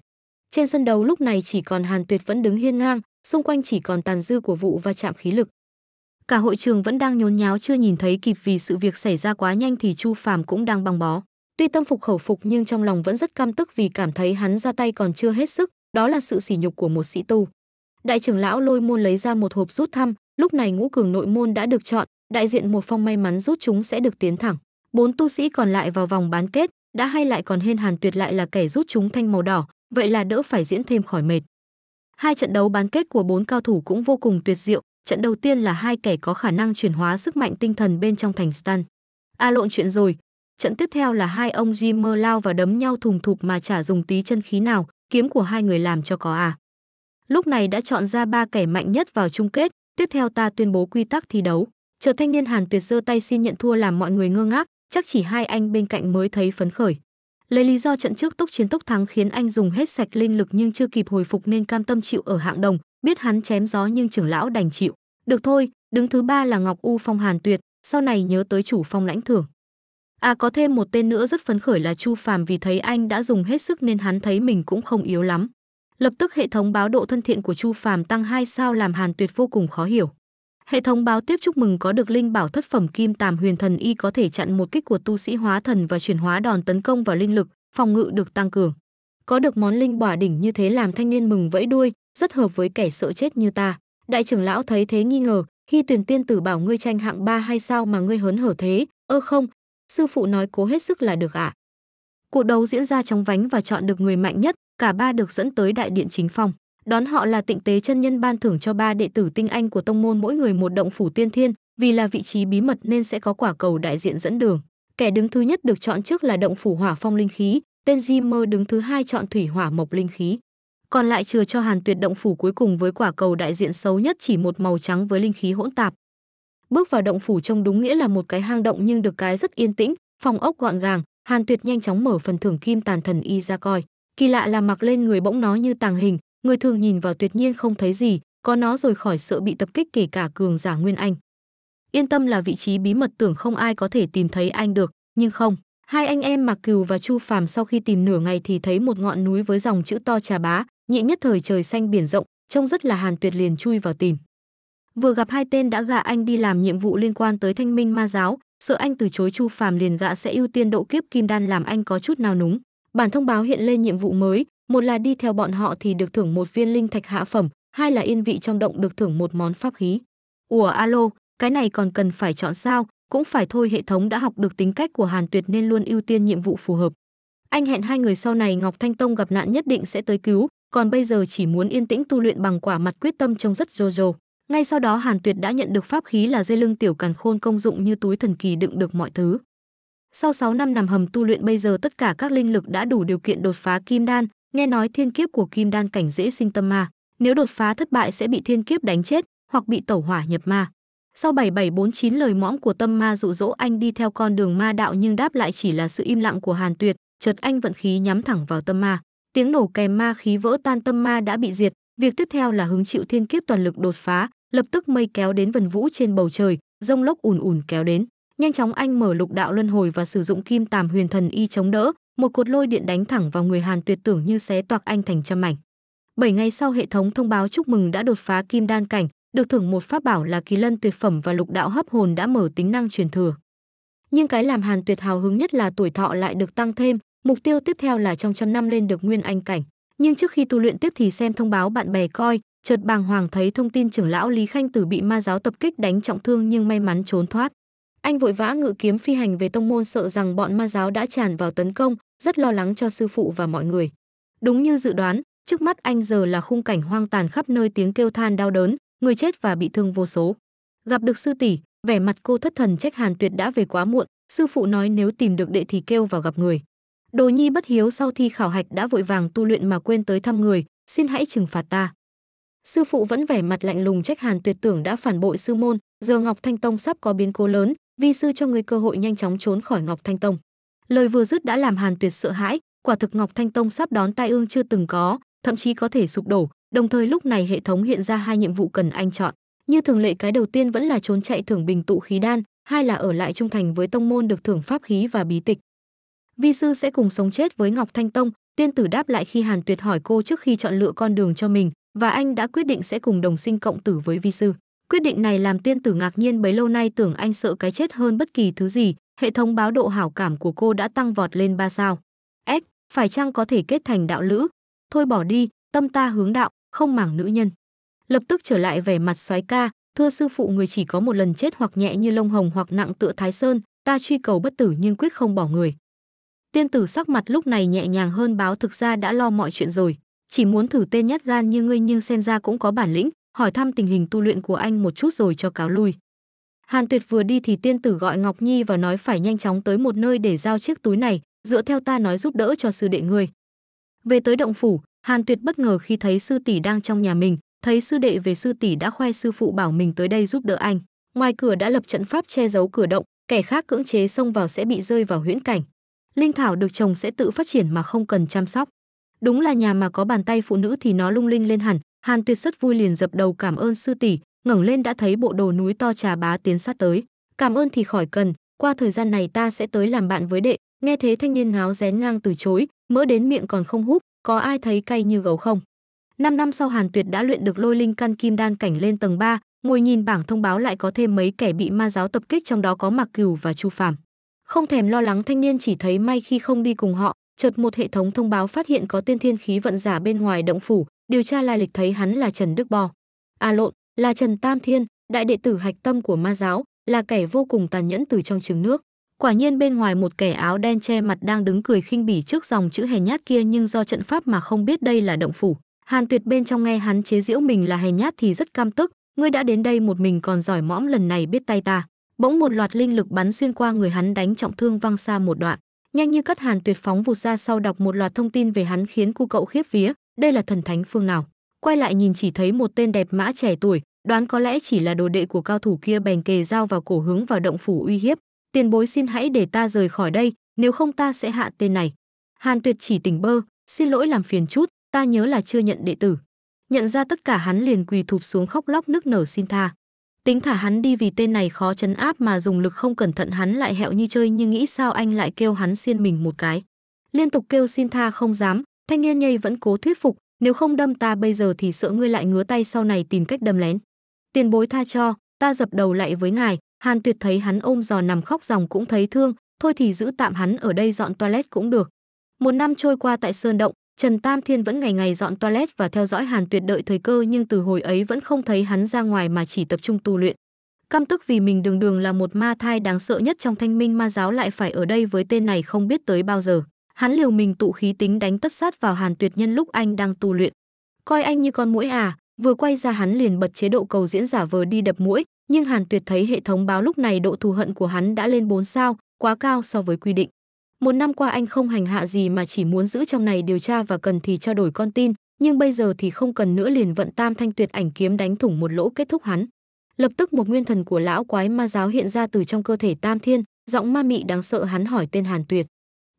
A: Trên sân đấu lúc này chỉ còn Hàn Tuyệt vẫn đứng hiên ngang, xung quanh chỉ còn tàn dư của vụ va chạm khí lực. Cả hội trường vẫn đang nhốn nháo chưa nhìn thấy kịp vì sự việc xảy ra quá nhanh thì Chu Phàm cũng đang băng bó. Tuy tâm phục khẩu phục nhưng trong lòng vẫn rất căm tức vì cảm thấy hắn ra tay còn chưa hết sức, đó là sự sỉ nhục của một sĩ tu. Đại trưởng lão Lôi Môn lấy ra một hộp rút thăm, Lúc này ngũ cường nội môn đã được chọn, đại diện một phong may mắn rút chúng sẽ được tiến thẳng. Bốn tu sĩ còn lại vào vòng bán kết, đã hay lại còn hên Hàn Tuyệt lại là kẻ rút chúng thanh màu đỏ, vậy là đỡ phải diễn thêm khỏi mệt. Hai trận đấu bán kết của bốn cao thủ cũng vô cùng tuyệt diệu, trận đầu tiên là hai kẻ có khả năng chuyển hóa sức mạnh tinh thần bên trong thành stun A à, lộn chuyện rồi. Trận tiếp theo là hai ông Jimmer lao và đấm nhau thùng thụp mà chả dùng tí chân khí nào, kiếm của hai người làm cho có à. Lúc này đã chọn ra ba kẻ mạnh nhất vào chung kết, tiếp theo ta tuyên bố quy tắc thi đấu chờ thanh niên hàn tuyệt giơ tay xin nhận thua làm mọi người ngơ ngác chắc chỉ hai anh bên cạnh mới thấy phấn khởi lấy lý do trận trước tốc chiến tốc thắng khiến anh dùng hết sạch linh lực nhưng chưa kịp hồi phục nên cam tâm chịu ở hạng đồng biết hắn chém gió nhưng trưởng lão đành chịu được thôi đứng thứ ba là ngọc u phong hàn tuyệt sau này nhớ tới chủ phong lãnh thưởng à có thêm một tên nữa rất phấn khởi là chu phàm vì thấy anh đã dùng hết sức nên hắn thấy mình cũng không yếu lắm Lập tức hệ thống báo độ thân thiện của Chu Phàm tăng hai sao làm Hàn Tuyệt vô cùng khó hiểu. Hệ thống báo tiếp chúc mừng có được linh bảo thất phẩm Kim Tàm Huyền Thần Y có thể chặn một kích của tu sĩ hóa thần và chuyển hóa đòn tấn công vào linh lực, phòng ngự được tăng cường. Có được món linh bỏa đỉnh như thế làm thanh niên mừng vẫy đuôi, rất hợp với kẻ sợ chết như ta. Đại trưởng lão thấy thế nghi ngờ, khi tuyển tiên tử bảo ngươi tranh hạng ba hay sao mà ngươi hớn hở thế, ơ không, sư phụ nói cố hết sức là được ạ. À? Cuộc đấu diễn ra trong vánh và chọn được người mạnh nhất, cả ba được dẫn tới đại điện chính phòng. Đón họ là tịnh tế chân nhân ban thưởng cho ba đệ tử tinh anh của tông môn mỗi người một động phủ tiên thiên, vì là vị trí bí mật nên sẽ có quả cầu đại diện dẫn đường. Kẻ đứng thứ nhất được chọn trước là động phủ hỏa phong linh khí, tên Jimmer đứng thứ hai chọn thủy hỏa mộc linh khí. Còn lại chừa cho Hàn Tuyệt động phủ cuối cùng với quả cầu đại diện xấu nhất chỉ một màu trắng với linh khí hỗn tạp. Bước vào động phủ trông đúng nghĩa là một cái hang động nhưng được cái rất yên tĩnh, phòng ốc gọn gàng, Hàn Tuyệt nhanh chóng mở phần thưởng kim tàn thần y ra coi kỳ lạ là mặc lên người bỗng nó như tàng hình người thường nhìn vào tuyệt nhiên không thấy gì có nó rồi khỏi sợ bị tập kích kể cả cường giả nguyên anh yên tâm là vị trí bí mật tưởng không ai có thể tìm thấy anh được nhưng không hai anh em mặc cừu và chu phàm sau khi tìm nửa ngày thì thấy một ngọn núi với dòng chữ to trà bá nhị nhất thời trời xanh biển rộng trông rất là hàn tuyệt liền chui vào tìm vừa gặp hai tên đã gạ anh đi làm nhiệm vụ liên quan tới thanh minh ma giáo sợ anh từ chối chu phàm liền gạ sẽ ưu tiên độ kiếp kim đan làm anh có chút nào núng Bản thông báo hiện lên nhiệm vụ mới, một là đi theo bọn họ thì được thưởng một viên linh thạch hạ phẩm, hai là yên vị trong động được thưởng một món pháp khí. Ủa alo, cái này còn cần phải chọn sao, cũng phải thôi hệ thống đã học được tính cách của Hàn Tuyệt nên luôn ưu tiên nhiệm vụ phù hợp. Anh hẹn hai người sau này Ngọc Thanh Tông gặp nạn nhất định sẽ tới cứu, còn bây giờ chỉ muốn yên tĩnh tu luyện bằng quả mặt quyết tâm trông rất Jojo. Ngay sau đó Hàn Tuyệt đã nhận được pháp khí là dây lưng tiểu càn khôn công dụng như túi thần kỳ đựng được mọi thứ. Sau 6 năm nằm hầm tu luyện bây giờ tất cả các linh lực đã đủ điều kiện đột phá kim đan, nghe nói thiên kiếp của kim đan cảnh dễ sinh tâm ma, nếu đột phá thất bại sẽ bị thiên kiếp đánh chết hoặc bị tẩu hỏa nhập ma. Sau 7749 lời mõm của tâm ma dụ dỗ anh đi theo con đường ma đạo nhưng đáp lại chỉ là sự im lặng của Hàn Tuyệt, chợt anh vận khí nhắm thẳng vào tâm ma. Tiếng nổ kèm ma khí vỡ tan tâm ma đã bị diệt, việc tiếp theo là hứng chịu thiên kiếp toàn lực đột phá, lập tức mây kéo đến vần vũ trên bầu trời, rông lốc ùn ùn kéo đến. Nhanh chóng anh mở lục đạo luân hồi và sử dụng kim tàm huyền thần y chống đỡ, một cột lôi điện đánh thẳng vào người Hàn Tuyệt tưởng như xé toạc anh thành trăm mảnh. bảy ngày sau hệ thống thông báo chúc mừng đã đột phá kim đan cảnh, được thưởng một pháp bảo là kỳ lân tuyệt phẩm và lục đạo hấp hồn đã mở tính năng truyền thừa. Nhưng cái làm Hàn Tuyệt hào hứng nhất là tuổi thọ lại được tăng thêm, mục tiêu tiếp theo là trong trăm năm lên được nguyên anh cảnh. Nhưng trước khi tu luyện tiếp thì xem thông báo bạn bè coi, chợt bàng hoàng thấy thông tin trưởng lão Lý Khanh Tử bị ma giáo tập kích đánh trọng thương nhưng may mắn trốn thoát. Anh vội vã ngự kiếm phi hành về tông môn sợ rằng bọn ma giáo đã tràn vào tấn công, rất lo lắng cho sư phụ và mọi người. Đúng như dự đoán, trước mắt anh giờ là khung cảnh hoang tàn khắp nơi tiếng kêu than đau đớn, người chết và bị thương vô số. Gặp được sư tỷ, vẻ mặt cô thất thần trách Hàn Tuyệt đã về quá muộn, sư phụ nói nếu tìm được đệ thì kêu vào gặp người. Đồ Nhi bất hiếu sau thi khảo hạch đã vội vàng tu luyện mà quên tới thăm người, xin hãy trừng phạt ta. Sư phụ vẫn vẻ mặt lạnh lùng trách Hàn Tuyệt tưởng đã phản bội sư môn, giờ Ngọc Thanh Tông sắp có biến cố lớn, vi sư cho người cơ hội nhanh chóng trốn khỏi ngọc thanh tông lời vừa dứt đã làm hàn tuyệt sợ hãi quả thực ngọc thanh tông sắp đón tai ương chưa từng có thậm chí có thể sụp đổ đồng thời lúc này hệ thống hiện ra hai nhiệm vụ cần anh chọn như thường lệ cái đầu tiên vẫn là trốn chạy thưởng bình tụ khí đan hai là ở lại trung thành với tông môn được thưởng pháp khí và bí tịch vi sư sẽ cùng sống chết với ngọc thanh tông tiên tử đáp lại khi hàn tuyệt hỏi cô trước khi chọn lựa con đường cho mình và anh đã quyết định sẽ cùng đồng sinh cộng tử với vi sư Quyết định này làm tiên tử ngạc nhiên bấy lâu nay tưởng anh sợ cái chết hơn bất kỳ thứ gì, hệ thống báo độ hảo cảm của cô đã tăng vọt lên 3 sao. S, phải chăng có thể kết thành đạo lữ? Thôi bỏ đi, tâm ta hướng đạo, không màng nữ nhân. Lập tức trở lại vẻ mặt soái ca, thưa sư phụ người chỉ có một lần chết hoặc nhẹ như lông hồng hoặc nặng tựa thái sơn, ta truy cầu bất tử nhưng quyết không bỏ người. Tiên tử sắc mặt lúc này nhẹ nhàng hơn báo thực ra đã lo mọi chuyện rồi, chỉ muốn thử tên nhát gan như ngươi nhưng xem ra cũng có bản lĩnh, hỏi thăm tình hình tu luyện của anh một chút rồi cho cáo lui. Hàn Tuyệt vừa đi thì tiên tử gọi Ngọc Nhi và nói phải nhanh chóng tới một nơi để giao chiếc túi này, dựa theo ta nói giúp đỡ cho sư đệ ngươi. Về tới động phủ, Hàn Tuyệt bất ngờ khi thấy sư tỷ đang trong nhà mình, thấy sư đệ về sư tỷ đã khoe sư phụ bảo mình tới đây giúp đỡ anh. Ngoài cửa đã lập trận pháp che giấu cửa động, kẻ khác cưỡng chế xông vào sẽ bị rơi vào huyễn cảnh. Linh thảo được trồng sẽ tự phát triển mà không cần chăm sóc. Đúng là nhà mà có bàn tay phụ nữ thì nó lung linh lên hẳn, Hàn Tuyệt rất vui liền dập đầu cảm ơn sư tỷ, ngẩng lên đã thấy bộ đồ núi to trà bá tiến sát tới. Cảm ơn thì khỏi cần, qua thời gian này ta sẽ tới làm bạn với đệ. Nghe thế thanh niên ngáo rén ngang từ chối, mỡ đến miệng còn không húp, có ai thấy cay như gấu không? 5 năm sau Hàn Tuyệt đã luyện được lôi linh căn kim đan cảnh lên tầng 3, ngồi nhìn bảng thông báo lại có thêm mấy kẻ bị ma giáo tập kích trong đó có Mạc Cửu và Chu Phàm. Không thèm lo lắng thanh niên chỉ thấy may khi không đi cùng họ, chợt một hệ thống thông báo phát hiện có tiên thiên khí vận giả bên ngoài động phủ, điều tra lai lịch thấy hắn là Trần Đức Bò. À lộn, là Trần Tam Thiên, đại đệ tử hạch tâm của ma giáo, là kẻ vô cùng tàn nhẫn từ trong trứng nước. Quả nhiên bên ngoài một kẻ áo đen che mặt đang đứng cười khinh bỉ trước dòng chữ hèn nhát kia nhưng do trận pháp mà không biết đây là động phủ. Hàn Tuyệt bên trong nghe hắn chế giễu mình là hèn nhát thì rất cam tức, ngươi đã đến đây một mình còn giỏi mõm lần này biết tay ta. Bỗng một loạt linh lực bắn xuyên qua người hắn đánh trọng thương văng xa một đoạn. Nhanh như cắt Hàn Tuyệt phóng vụt ra sau đọc một loạt thông tin về hắn khiến cu cậu khiếp vía, đây là thần thánh phương nào quay lại nhìn chỉ thấy một tên đẹp mã trẻ tuổi đoán có lẽ chỉ là đồ đệ của cao thủ kia bèn kề dao vào cổ hướng vào động phủ uy hiếp tiền bối xin hãy để ta rời khỏi đây nếu không ta sẽ hạ tên này hàn tuyệt chỉ tỉnh bơ xin lỗi làm phiền chút ta nhớ là chưa nhận đệ tử nhận ra tất cả hắn liền quỳ thụp xuống khóc lóc nức nở xin tha tính thả hắn đi vì tên này khó chấn áp mà dùng lực không cẩn thận hắn lại hẹo như chơi nhưng nghĩ sao anh lại kêu hắn xiên mình một cái liên tục kêu xin tha không dám Thanh niên nhây vẫn cố thuyết phục, nếu không đâm ta bây giờ thì sợ ngươi lại ngứa tay sau này tìm cách đâm lén. Tiền bối tha cho, ta dập đầu lại với ngài, Hàn Tuyệt thấy hắn ôm giò nằm khóc ròng cũng thấy thương, thôi thì giữ tạm hắn ở đây dọn toilet cũng được. Một năm trôi qua tại Sơn Động, Trần Tam Thiên vẫn ngày ngày dọn toilet và theo dõi Hàn Tuyệt đợi thời cơ nhưng từ hồi ấy vẫn không thấy hắn ra ngoài mà chỉ tập trung tu luyện. Căm tức vì mình đường đường là một ma thai đáng sợ nhất trong thanh minh ma giáo lại phải ở đây với tên này không biết tới bao giờ hắn liều mình tụ khí tính đánh tất sát vào Hàn Tuyệt Nhân lúc anh đang tu luyện. Coi anh như con mũi à, vừa quay ra hắn liền bật chế độ cầu diễn giả vờ đi đập mũi, nhưng Hàn Tuyệt thấy hệ thống báo lúc này độ thù hận của hắn đã lên 4 sao, quá cao so với quy định. Một năm qua anh không hành hạ gì mà chỉ muốn giữ trong này điều tra và cần thì trao đổi con tin, nhưng bây giờ thì không cần nữa liền vận tam thanh tuyệt ảnh kiếm đánh thủng một lỗ kết thúc hắn. Lập tức một nguyên thần của lão quái ma giáo hiện ra từ trong cơ thể Tam Thiên, giọng ma mị đáng sợ hắn hỏi tên Hàn Tuyệt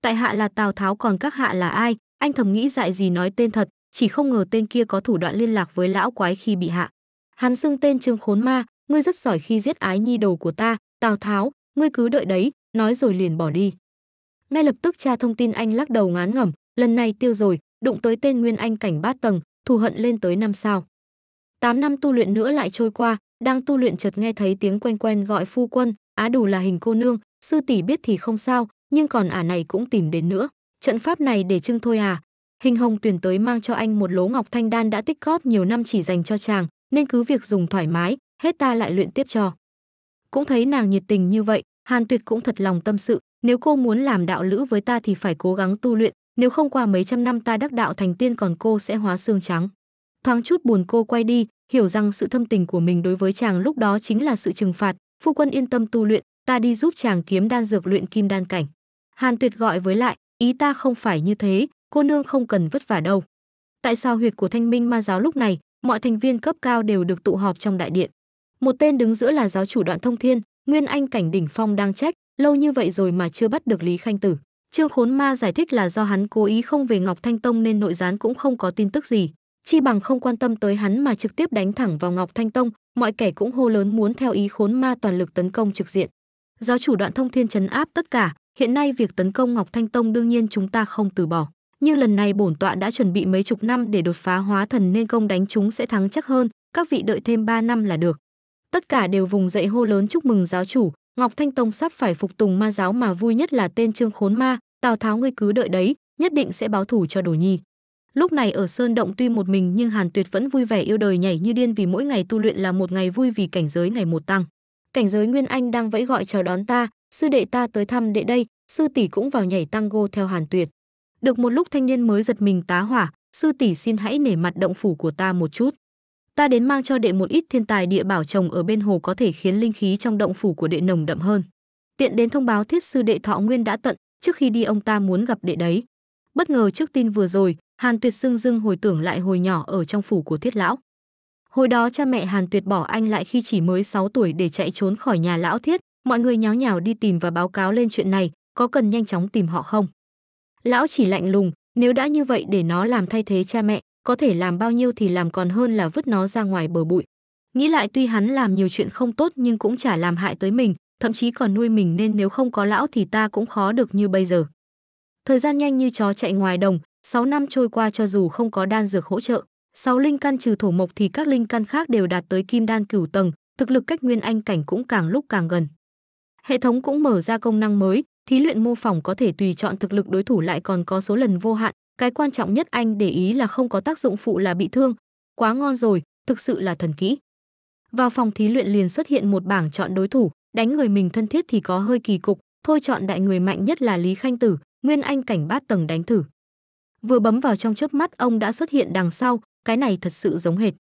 A: tại hạ là tào tháo còn các hạ là ai anh thầm nghĩ dại gì nói tên thật chỉ không ngờ tên kia có thủ đoạn liên lạc với lão quái khi bị hạ hắn xưng tên trương khốn ma ngươi rất giỏi khi giết ái nhi đầu của ta tào tháo ngươi cứ đợi đấy nói rồi liền bỏ đi ngay lập tức cha thông tin anh lắc đầu ngán ngẩm lần này tiêu rồi đụng tới tên nguyên anh cảnh bát tầng thù hận lên tới năm sao Tám năm tu luyện nữa lại trôi qua đang tu luyện chợt nghe thấy tiếng quen quen gọi phu quân á đủ là hình cô nương sư tỷ biết thì không sao nhưng còn ả này cũng tìm đến nữa. Trận pháp này để trưng thôi à? Hình hồng tuyển tới mang cho anh một lố ngọc thanh đan đã tích góp nhiều năm chỉ dành cho chàng, nên cứ việc dùng thoải mái, hết ta lại luyện tiếp cho. Cũng thấy nàng nhiệt tình như vậy, Hàn Tuyệt cũng thật lòng tâm sự, nếu cô muốn làm đạo lữ với ta thì phải cố gắng tu luyện, nếu không qua mấy trăm năm ta đắc đạo thành tiên còn cô sẽ hóa xương trắng. Thoáng chút buồn cô quay đi, hiểu rằng sự thâm tình của mình đối với chàng lúc đó chính là sự trừng phạt, phu quân yên tâm tu luyện, ta đi giúp chàng kiếm đan dược luyện kim đan cảnh. Hàn Tuyệt gọi với lại, ý ta không phải như thế, cô nương không cần vất vả đâu. Tại sao huyệt của Thanh Minh Ma giáo lúc này, mọi thành viên cấp cao đều được tụ họp trong đại điện. Một tên đứng giữa là giáo chủ Đoạn Thông Thiên, Nguyên Anh cảnh đỉnh phong đang trách, lâu như vậy rồi mà chưa bắt được Lý Khanh Tử. Trương Khốn Ma giải thích là do hắn cố ý không về Ngọc Thanh Tông nên nội gián cũng không có tin tức gì, chi bằng không quan tâm tới hắn mà trực tiếp đánh thẳng vào Ngọc Thanh Tông, mọi kẻ cũng hô lớn muốn theo ý Khốn Ma toàn lực tấn công trực diện. Giáo chủ Đoạn Thông Thiên trấn áp tất cả, Hiện nay việc tấn công Ngọc Thanh Tông đương nhiên chúng ta không từ bỏ, nhưng lần này bổn tọa đã chuẩn bị mấy chục năm để đột phá hóa thần nên công đánh chúng sẽ thắng chắc hơn, các vị đợi thêm 3 năm là được. Tất cả đều vùng dậy hô lớn chúc mừng giáo chủ, Ngọc Thanh Tông sắp phải phục tùng ma giáo mà vui nhất là tên Trương Khốn Ma, Tào Tháo ngươi cứ đợi đấy, nhất định sẽ báo thủ cho Đồ Nhi. Lúc này ở Sơn Động tuy một mình nhưng Hàn Tuyệt vẫn vui vẻ yêu đời nhảy như điên vì mỗi ngày tu luyện là một ngày vui vì cảnh giới ngày một tăng. Cảnh giới Nguyên Anh đang vẫy gọi chào đón ta, sư đệ ta tới thăm đệ đây, sư tỷ cũng vào nhảy tango theo Hàn Tuyệt. Được một lúc thanh niên mới giật mình tá hỏa, sư tỷ xin hãy nể mặt động phủ của ta một chút. Ta đến mang cho đệ một ít thiên tài địa bảo trồng ở bên hồ có thể khiến linh khí trong động phủ của đệ nồng đậm hơn. Tiện đến thông báo thiết sư đệ thọ nguyên đã tận, trước khi đi ông ta muốn gặp đệ đấy. Bất ngờ trước tin vừa rồi, Hàn Tuyệt dưng dưng hồi tưởng lại hồi nhỏ ở trong phủ của thiết lão. Hồi đó cha mẹ Hàn Tuyệt bỏ anh lại khi chỉ mới 6 tuổi để chạy trốn khỏi nhà lão thiết, mọi người nháo nhào đi tìm và báo cáo lên chuyện này, có cần nhanh chóng tìm họ không? Lão chỉ lạnh lùng, nếu đã như vậy để nó làm thay thế cha mẹ, có thể làm bao nhiêu thì làm còn hơn là vứt nó ra ngoài bờ bụi. Nghĩ lại tuy hắn làm nhiều chuyện không tốt nhưng cũng chả làm hại tới mình, thậm chí còn nuôi mình nên nếu không có lão thì ta cũng khó được như bây giờ. Thời gian nhanh như chó chạy ngoài đồng, 6 năm trôi qua cho dù không có đan dược hỗ trợ, 6 linh căn trừ thổ mộc thì các linh căn khác đều đạt tới kim đan cửu tầng, thực lực cách nguyên anh cảnh cũng càng lúc càng gần. Hệ thống cũng mở ra công năng mới, thí luyện mô phỏng có thể tùy chọn thực lực đối thủ lại còn có số lần vô hạn, cái quan trọng nhất anh để ý là không có tác dụng phụ là bị thương. Quá ngon rồi, thực sự là thần kỹ. Vào phòng thí luyện liền xuất hiện một bảng chọn đối thủ, đánh người mình thân thiết thì có hơi kỳ cục, thôi chọn đại người mạnh nhất là Lý Khanh Tử, Nguyên Anh cảnh bát tầng đánh thử. Vừa bấm vào trong chớp mắt ông đã xuất hiện đằng sau, cái này thật sự giống hệt.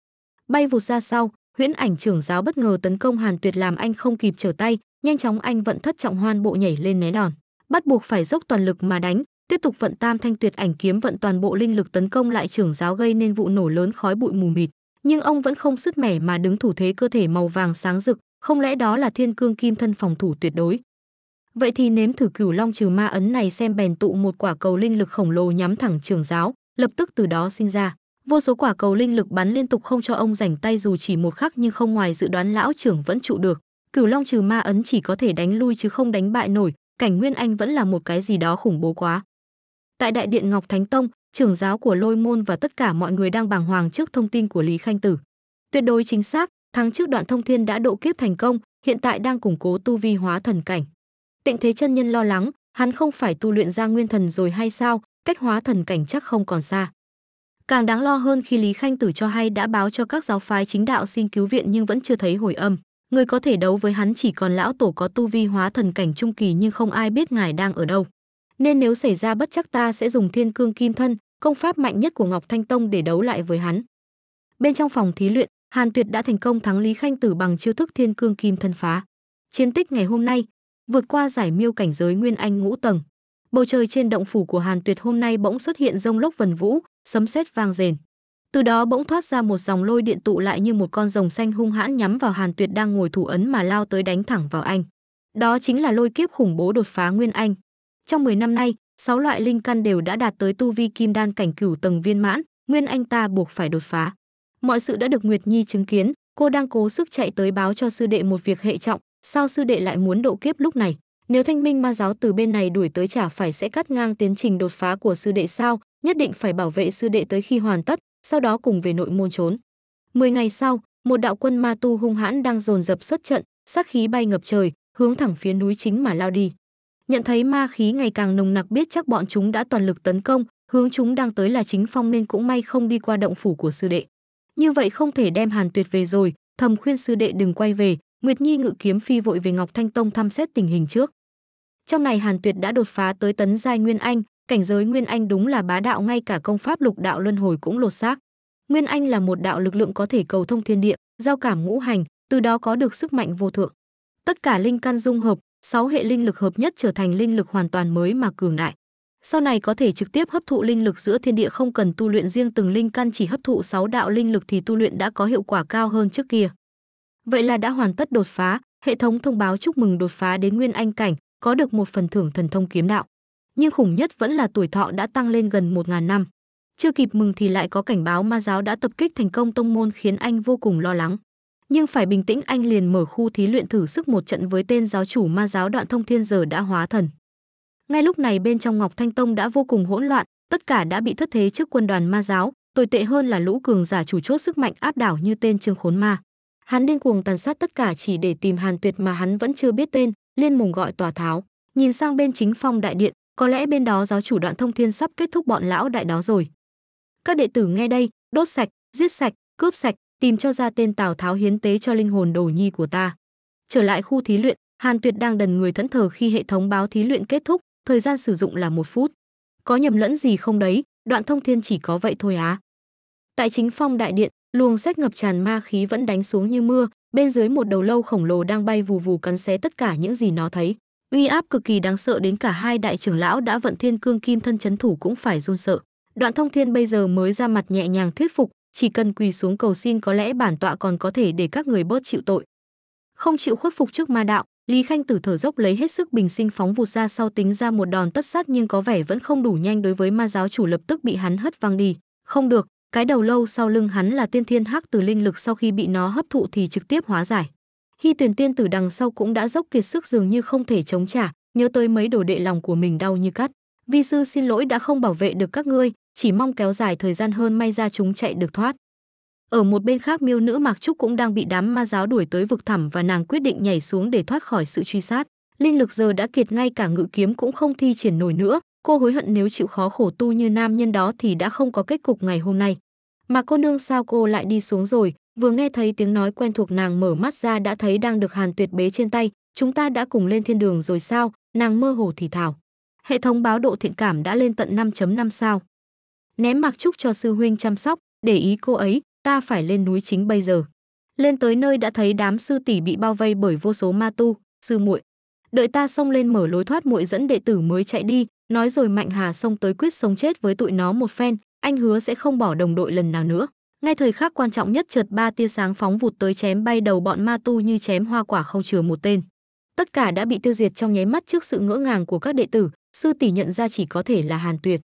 A: Bay vụt ra sau, huyễn ảnh trưởng giáo bất ngờ tấn công Hàn Tuyệt làm anh không kịp trở tay, nhanh chóng anh vận thất trọng hoan bộ nhảy lên né đòn bắt buộc phải dốc toàn lực mà đánh tiếp tục vận tam thanh tuyệt ảnh kiếm vận toàn bộ linh lực tấn công lại trưởng giáo gây nên vụ nổ lớn khói bụi mù mịt nhưng ông vẫn không sứt mẻ mà đứng thủ thế cơ thể màu vàng sáng rực không lẽ đó là thiên cương kim thân phòng thủ tuyệt đối vậy thì nếm thử cửu long trừ ma ấn này xem bèn tụ một quả cầu linh lực khổng lồ nhắm thẳng trường giáo lập tức từ đó sinh ra vô số quả cầu linh lực bắn liên tục không cho ông rảnh tay dù chỉ một khắc nhưng không ngoài dự đoán lão trưởng vẫn trụ được Cửu Long trừ ma ấn chỉ có thể đánh lui chứ không đánh bại nổi, cảnh Nguyên Anh vẫn là một cái gì đó khủng bố quá. Tại đại điện Ngọc Thánh Tông, trưởng giáo của Lôi Môn và tất cả mọi người đang bàng hoàng trước thông tin của Lý Khanh Tử. Tuyệt đối chính xác, tháng trước Đoạn Thông Thiên đã độ kiếp thành công, hiện tại đang củng cố tu vi hóa thần cảnh. Tịnh Thế Chân Nhân lo lắng, hắn không phải tu luyện ra nguyên thần rồi hay sao, cách hóa thần cảnh chắc không còn xa. Càng đáng lo hơn khi Lý Khanh Tử cho hay đã báo cho các giáo phái chính đạo xin cứu viện nhưng vẫn chưa thấy hồi âm người có thể đấu với hắn chỉ còn lão tổ có tu vi hóa thần cảnh trung kỳ nhưng không ai biết ngài đang ở đâu. Nên nếu xảy ra bất chắc ta sẽ dùng thiên cương kim thân, công pháp mạnh nhất của Ngọc Thanh Tông để đấu lại với hắn. Bên trong phòng thí luyện, Hàn Tuyệt đã thành công thắng Lý Khanh Tử bằng chiêu thức thiên cương kim thân phá. Chiến tích ngày hôm nay, vượt qua giải miêu cảnh giới nguyên anh ngũ tầng. Bầu trời trên động phủ của Hàn Tuyệt hôm nay bỗng xuất hiện rông lốc vần vũ, sấm sét vang rền. Từ đó bỗng thoát ra một dòng lôi điện tụ lại như một con rồng xanh hung hãn nhắm vào Hàn Tuyệt đang ngồi thủ ấn mà lao tới đánh thẳng vào anh. Đó chính là lôi kiếp khủng bố đột phá nguyên anh. Trong 10 năm nay, sáu loại linh căn đều đã đạt tới tu vi kim đan cảnh cửu tầng viên mãn, nguyên anh ta buộc phải đột phá. Mọi sự đã được Nguyệt Nhi chứng kiến, cô đang cố sức chạy tới báo cho sư đệ một việc hệ trọng, sao sư đệ lại muốn độ kiếp lúc này? Nếu Thanh Minh Ma giáo từ bên này đuổi tới chả phải sẽ cắt ngang tiến trình đột phá của sư đệ sao, nhất định phải bảo vệ sư đệ tới khi hoàn tất, sau đó cùng về nội môn trốn. mười ngày sau, một đạo quân ma tu hung hãn đang dồn dập xuất trận, sắc khí bay ngập trời, hướng thẳng phía núi chính mà lao đi. Nhận thấy ma khí ngày càng nồng nặc biết chắc bọn chúng đã toàn lực tấn công, hướng chúng đang tới là chính phong nên cũng may không đi qua động phủ của sư đệ. Như vậy không thể đem Hàn Tuyệt về rồi, thầm khuyên sư đệ đừng quay về, Nguyệt Nhi ngự kiếm phi vội về Ngọc Thanh Tông thăm xét tình hình trước. Trong này Hàn Tuyệt đã đột phá tới tấn giai nguyên anh, cảnh giới Nguyên Anh đúng là bá đạo ngay cả công pháp lục đạo luân hồi cũng lột xác. Nguyên Anh là một đạo lực lượng có thể cầu thông thiên địa, giao cảm ngũ hành, từ đó có được sức mạnh vô thượng. Tất cả linh căn dung hợp, sáu hệ linh lực hợp nhất trở thành linh lực hoàn toàn mới mà cường đại. Sau này có thể trực tiếp hấp thụ linh lực giữa thiên địa không cần tu luyện riêng từng linh căn chỉ hấp thụ sáu đạo linh lực thì tu luyện đã có hiệu quả cao hơn trước kia. Vậy là đã hoàn tất đột phá, hệ thống thông báo chúc mừng đột phá đến nguyên anh cảnh, có được một phần thưởng thần thông kiếm đạo nhưng khủng nhất vẫn là tuổi thọ đã tăng lên gần 1.000 năm. Chưa kịp mừng thì lại có cảnh báo ma giáo đã tập kích thành công tông môn khiến anh vô cùng lo lắng. Nhưng phải bình tĩnh anh liền mở khu thí luyện thử sức một trận với tên giáo chủ ma giáo đoạn thông thiên giờ đã hóa thần. Ngay lúc này bên trong Ngọc Thanh Tông đã vô cùng hỗn loạn, tất cả đã bị thất thế trước quân đoàn ma giáo, tồi tệ hơn là lũ cường giả chủ chốt sức mạnh áp đảo như tên Trương Khốn Ma. Hắn điên cuồng tàn sát tất cả chỉ để tìm Hàn Tuyệt mà hắn vẫn chưa biết tên, liên mùng gọi tòa tháo, nhìn sang bên chính phong đại điện, có lẽ bên đó giáo chủ đoạn thông thiên sắp kết thúc bọn lão đại đó rồi. Các đệ tử nghe đây, đốt sạch, giết sạch, cướp sạch, tìm cho ra tên Tào Tháo hiến tế cho linh hồn đồ nhi của ta. Trở lại khu thí luyện, Hàn Tuyệt đang đần người thẫn thờ khi hệ thống báo thí luyện kết thúc, thời gian sử dụng là một phút. Có nhầm lẫn gì không đấy, đoạn thông thiên chỉ có vậy thôi á. Tại chính phong đại điện, luồng xét ngập tràn ma khí vẫn đánh xuống như mưa, bên dưới một đầu lâu khổng lồ đang bay vù vù cắn xé tất cả những gì nó thấy uy áp cực kỳ đáng sợ đến cả hai đại trưởng lão đã vận thiên cương kim thân chấn thủ cũng phải run sợ đoạn thông thiên bây giờ mới ra mặt nhẹ nhàng thuyết phục chỉ cần quỳ xuống cầu xin có lẽ bản tọa còn có thể để các người bớt chịu tội không chịu khuất phục trước ma đạo lý khanh tử thở dốc lấy hết sức bình sinh phóng vụt ra sau tính ra một đòn tất sát nhưng có vẻ vẫn không đủ nhanh đối với ma giáo chủ lập tức bị hắn hất văng đi không được cái đầu lâu sau lưng hắn là tiên thiên hắc từ linh lực sau khi bị nó hấp thụ thì trực tiếp hóa giải Hy tuyển tiên tử đằng sau cũng đã dốc kiệt sức dường như không thể chống trả, nhớ tới mấy đồ đệ lòng của mình đau như cắt. Vi sư xin lỗi đã không bảo vệ được các ngươi, chỉ mong kéo dài thời gian hơn may ra chúng chạy được thoát. Ở một bên khác miêu nữ Mạc Trúc cũng đang bị đám ma giáo đuổi tới vực thẳm và nàng quyết định nhảy xuống để thoát khỏi sự truy sát. Linh lực giờ đã kiệt ngay cả ngự kiếm cũng không thi triển nổi nữa, cô hối hận nếu chịu khó khổ tu như nam nhân đó thì đã không có kết cục ngày hôm nay. Mà cô nương sao cô lại đi xuống rồi, Vừa nghe thấy tiếng nói quen thuộc nàng mở mắt ra đã thấy đang được Hàn Tuyệt bế trên tay, chúng ta đã cùng lên thiên đường rồi sao, nàng mơ hồ thì thảo. Hệ thống báo độ thiện cảm đã lên tận 5.5 sao. Ném mặc trúc cho sư huynh chăm sóc, để ý cô ấy, ta phải lên núi chính bây giờ. Lên tới nơi đã thấy đám sư tỷ bị bao vây bởi vô số ma tu, sư muội. Đợi ta xông lên mở lối thoát muội dẫn đệ tử mới chạy đi, nói rồi Mạnh Hà xông tới quyết sống chết với tụi nó một phen, anh hứa sẽ không bỏ đồng đội lần nào nữa ngay thời khắc quan trọng nhất trượt ba tia sáng phóng vụt tới chém bay đầu bọn ma tu như chém hoa quả không chừa một tên. Tất cả đã bị tiêu diệt trong nháy mắt trước sự ngỡ ngàng của các đệ tử, sư tỷ nhận ra chỉ có thể là Hàn Tuyệt.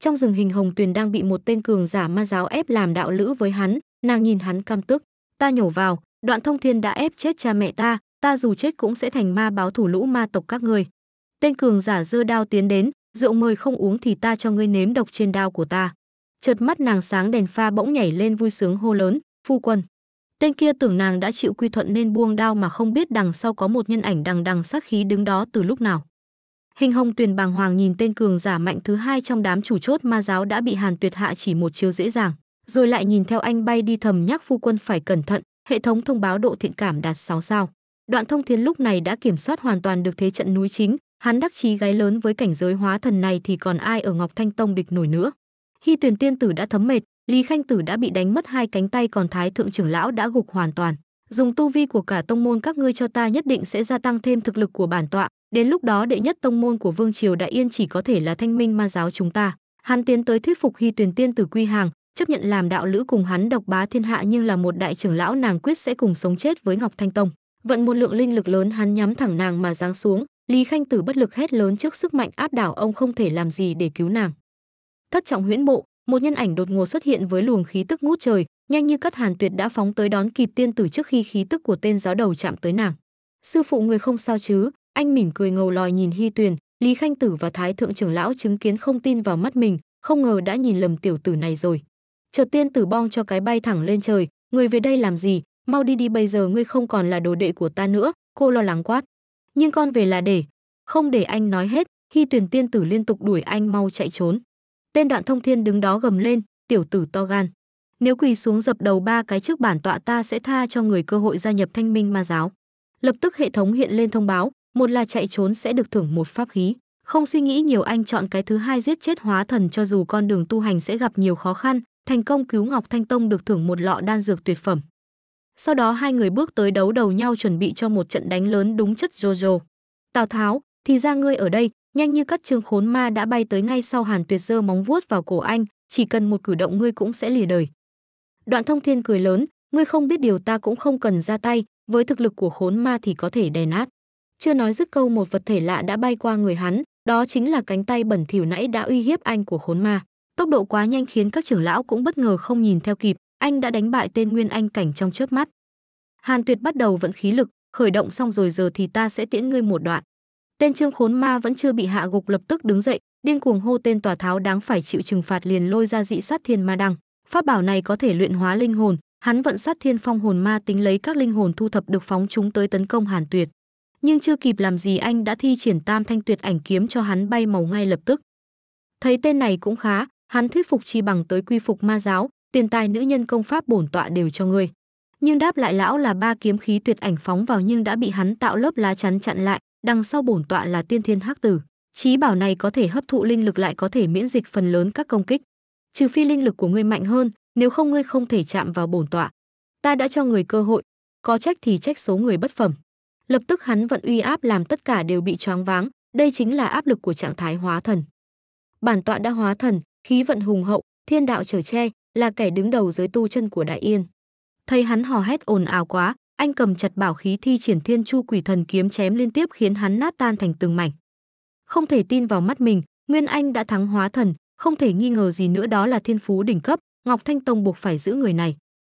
A: Trong rừng hình hồng tuyền đang bị một tên cường giả ma giáo ép làm đạo lữ với hắn, nàng nhìn hắn căm tức, ta nhổ vào, đoạn thông thiên đã ép chết cha mẹ ta, ta dù chết cũng sẽ thành ma báo thủ lũ ma tộc các ngươi. Tên cường giả dơ đao tiến đến, rượu mời không uống thì ta cho ngươi nếm độc trên đao của ta chợt mắt nàng sáng đèn pha bỗng nhảy lên vui sướng hô lớn phu quân tên kia tưởng nàng đã chịu quy thuận nên buông đao mà không biết đằng sau có một nhân ảnh đằng đằng sát khí đứng đó từ lúc nào hình hồng tuyền bàng hoàng nhìn tên cường giả mạnh thứ hai trong đám chủ chốt ma giáo đã bị hàn tuyệt hạ chỉ một chiêu dễ dàng rồi lại nhìn theo anh bay đi thầm nhắc phu quân phải cẩn thận hệ thống thông báo độ thiện cảm đạt 6 sao đoạn thông thiên lúc này đã kiểm soát hoàn toàn được thế trận núi chính hắn đắc chí gái lớn với cảnh giới hóa thần này thì còn ai ở ngọc thanh tông địch nổi nữa Hy Tuyền tiên tử đã thấm mệt, Lý Khanh tử đã bị đánh mất hai cánh tay còn Thái thượng trưởng lão đã gục hoàn toàn. Dùng tu vi của cả tông môn các ngươi cho ta nhất định sẽ gia tăng thêm thực lực của bản tọa, đến lúc đó đệ nhất tông môn của Vương triều Đại Yên chỉ có thể là Thanh Minh Ma giáo chúng ta. Hắn tiến tới thuyết phục Hy Tuyền tiên tử quy hàng, chấp nhận làm đạo lữ cùng hắn độc bá thiên hạ nhưng là một đại trưởng lão nàng quyết sẽ cùng sống chết với Ngọc Thanh Tông. Vận một lượng linh lực lớn hắn nhắm thẳng nàng mà giáng xuống, Lý Khanh Tử bất lực hết lớn trước sức mạnh áp đảo ông không thể làm gì để cứu nàng thất trọng huyễn bộ một nhân ảnh đột ngột xuất hiện với luồng khí tức ngút trời nhanh như cắt hàn tuyệt đã phóng tới đón kịp tiên tử trước khi khí tức của tên gió đầu chạm tới nàng sư phụ người không sao chứ anh mỉm cười ngầu lòi nhìn hy tuyền lý khanh tử và thái thượng trưởng lão chứng kiến không tin vào mắt mình không ngờ đã nhìn lầm tiểu tử này rồi chợt tiên tử bong cho cái bay thẳng lên trời người về đây làm gì mau đi đi bây giờ ngươi không còn là đồ đệ của ta nữa cô lo lắng quát nhưng con về là để không để anh nói hết hy tuyển tiên tử liên tục đuổi anh mau chạy trốn Tên đoạn thông thiên đứng đó gầm lên, tiểu tử to gan. Nếu quỳ xuống dập đầu ba cái trước bản tọa ta sẽ tha cho người cơ hội gia nhập thanh minh ma giáo. Lập tức hệ thống hiện lên thông báo, một là chạy trốn sẽ được thưởng một pháp khí. Không suy nghĩ nhiều anh chọn cái thứ hai giết chết hóa thần cho dù con đường tu hành sẽ gặp nhiều khó khăn, thành công cứu Ngọc Thanh Tông được thưởng một lọ đan dược tuyệt phẩm. Sau đó hai người bước tới đấu đầu nhau chuẩn bị cho một trận đánh lớn đúng chất Jojo. Tào Tháo, thì ra ngươi ở đây, Nhanh như cắt trương khốn ma đã bay tới ngay sau Hàn Tuyệt giơ móng vuốt vào cổ anh, chỉ cần một cử động ngươi cũng sẽ lìa đời. Đoạn thông thiên cười lớn, ngươi không biết điều ta cũng không cần ra tay, với thực lực của khốn ma thì có thể đè nát. Chưa nói dứt câu một vật thể lạ đã bay qua người hắn, đó chính là cánh tay bẩn thỉu nãy đã uy hiếp anh của khốn ma. Tốc độ quá nhanh khiến các trưởng lão cũng bất ngờ không nhìn theo kịp, anh đã đánh bại tên Nguyên Anh cảnh trong chớp mắt. Hàn Tuyệt bắt đầu vận khí lực, khởi động xong rồi giờ thì ta sẽ tiễn ngươi một đoạn. Tên Trương Khốn Ma vẫn chưa bị hạ gục lập tức đứng dậy, điên cuồng hô tên Tòa Tháo đáng phải chịu trừng phạt liền lôi ra dị sát thiên ma đăng. Pháp bảo này có thể luyện hóa linh hồn, hắn vận sát thiên phong hồn ma tính lấy các linh hồn thu thập được phóng chúng tới tấn công Hàn Tuyệt. Nhưng chưa kịp làm gì anh đã thi triển Tam Thanh Tuyệt ảnh kiếm cho hắn bay màu ngay lập tức. Thấy tên này cũng khá, hắn thuyết phục chi bằng tới quy phục ma giáo, tiền tài nữ nhân công pháp bổn tọa đều cho ngươi. Nhưng đáp lại lão là ba kiếm khí tuyệt ảnh phóng vào nhưng đã bị hắn tạo lớp lá chắn chặn lại, đằng sau bổn tọa là tiên thiên hắc tử. trí bảo này có thể hấp thụ linh lực lại có thể miễn dịch phần lớn các công kích. Trừ phi linh lực của ngươi mạnh hơn, nếu không ngươi không thể chạm vào bổn tọa. Ta đã cho người cơ hội, có trách thì trách số người bất phẩm. Lập tức hắn vận uy áp làm tất cả đều bị choáng váng, đây chính là áp lực của trạng thái hóa thần. Bản tọa đã hóa thần, khí vận hùng hậu, thiên đạo trở che, là kẻ đứng đầu giới tu chân của Đại Yên. Thấy hắn hò hét ồn ào quá, anh cầm chặt bảo khí thi triển thiên chu quỷ thần kiếm chém liên tiếp khiến hắn nát tan thành từng mảnh. Không thể tin vào mắt mình, Nguyên Anh đã thắng hóa thần, không thể nghi ngờ gì nữa đó là thiên phú đỉnh cấp, Ngọc Thanh Tông buộc phải giữ người này.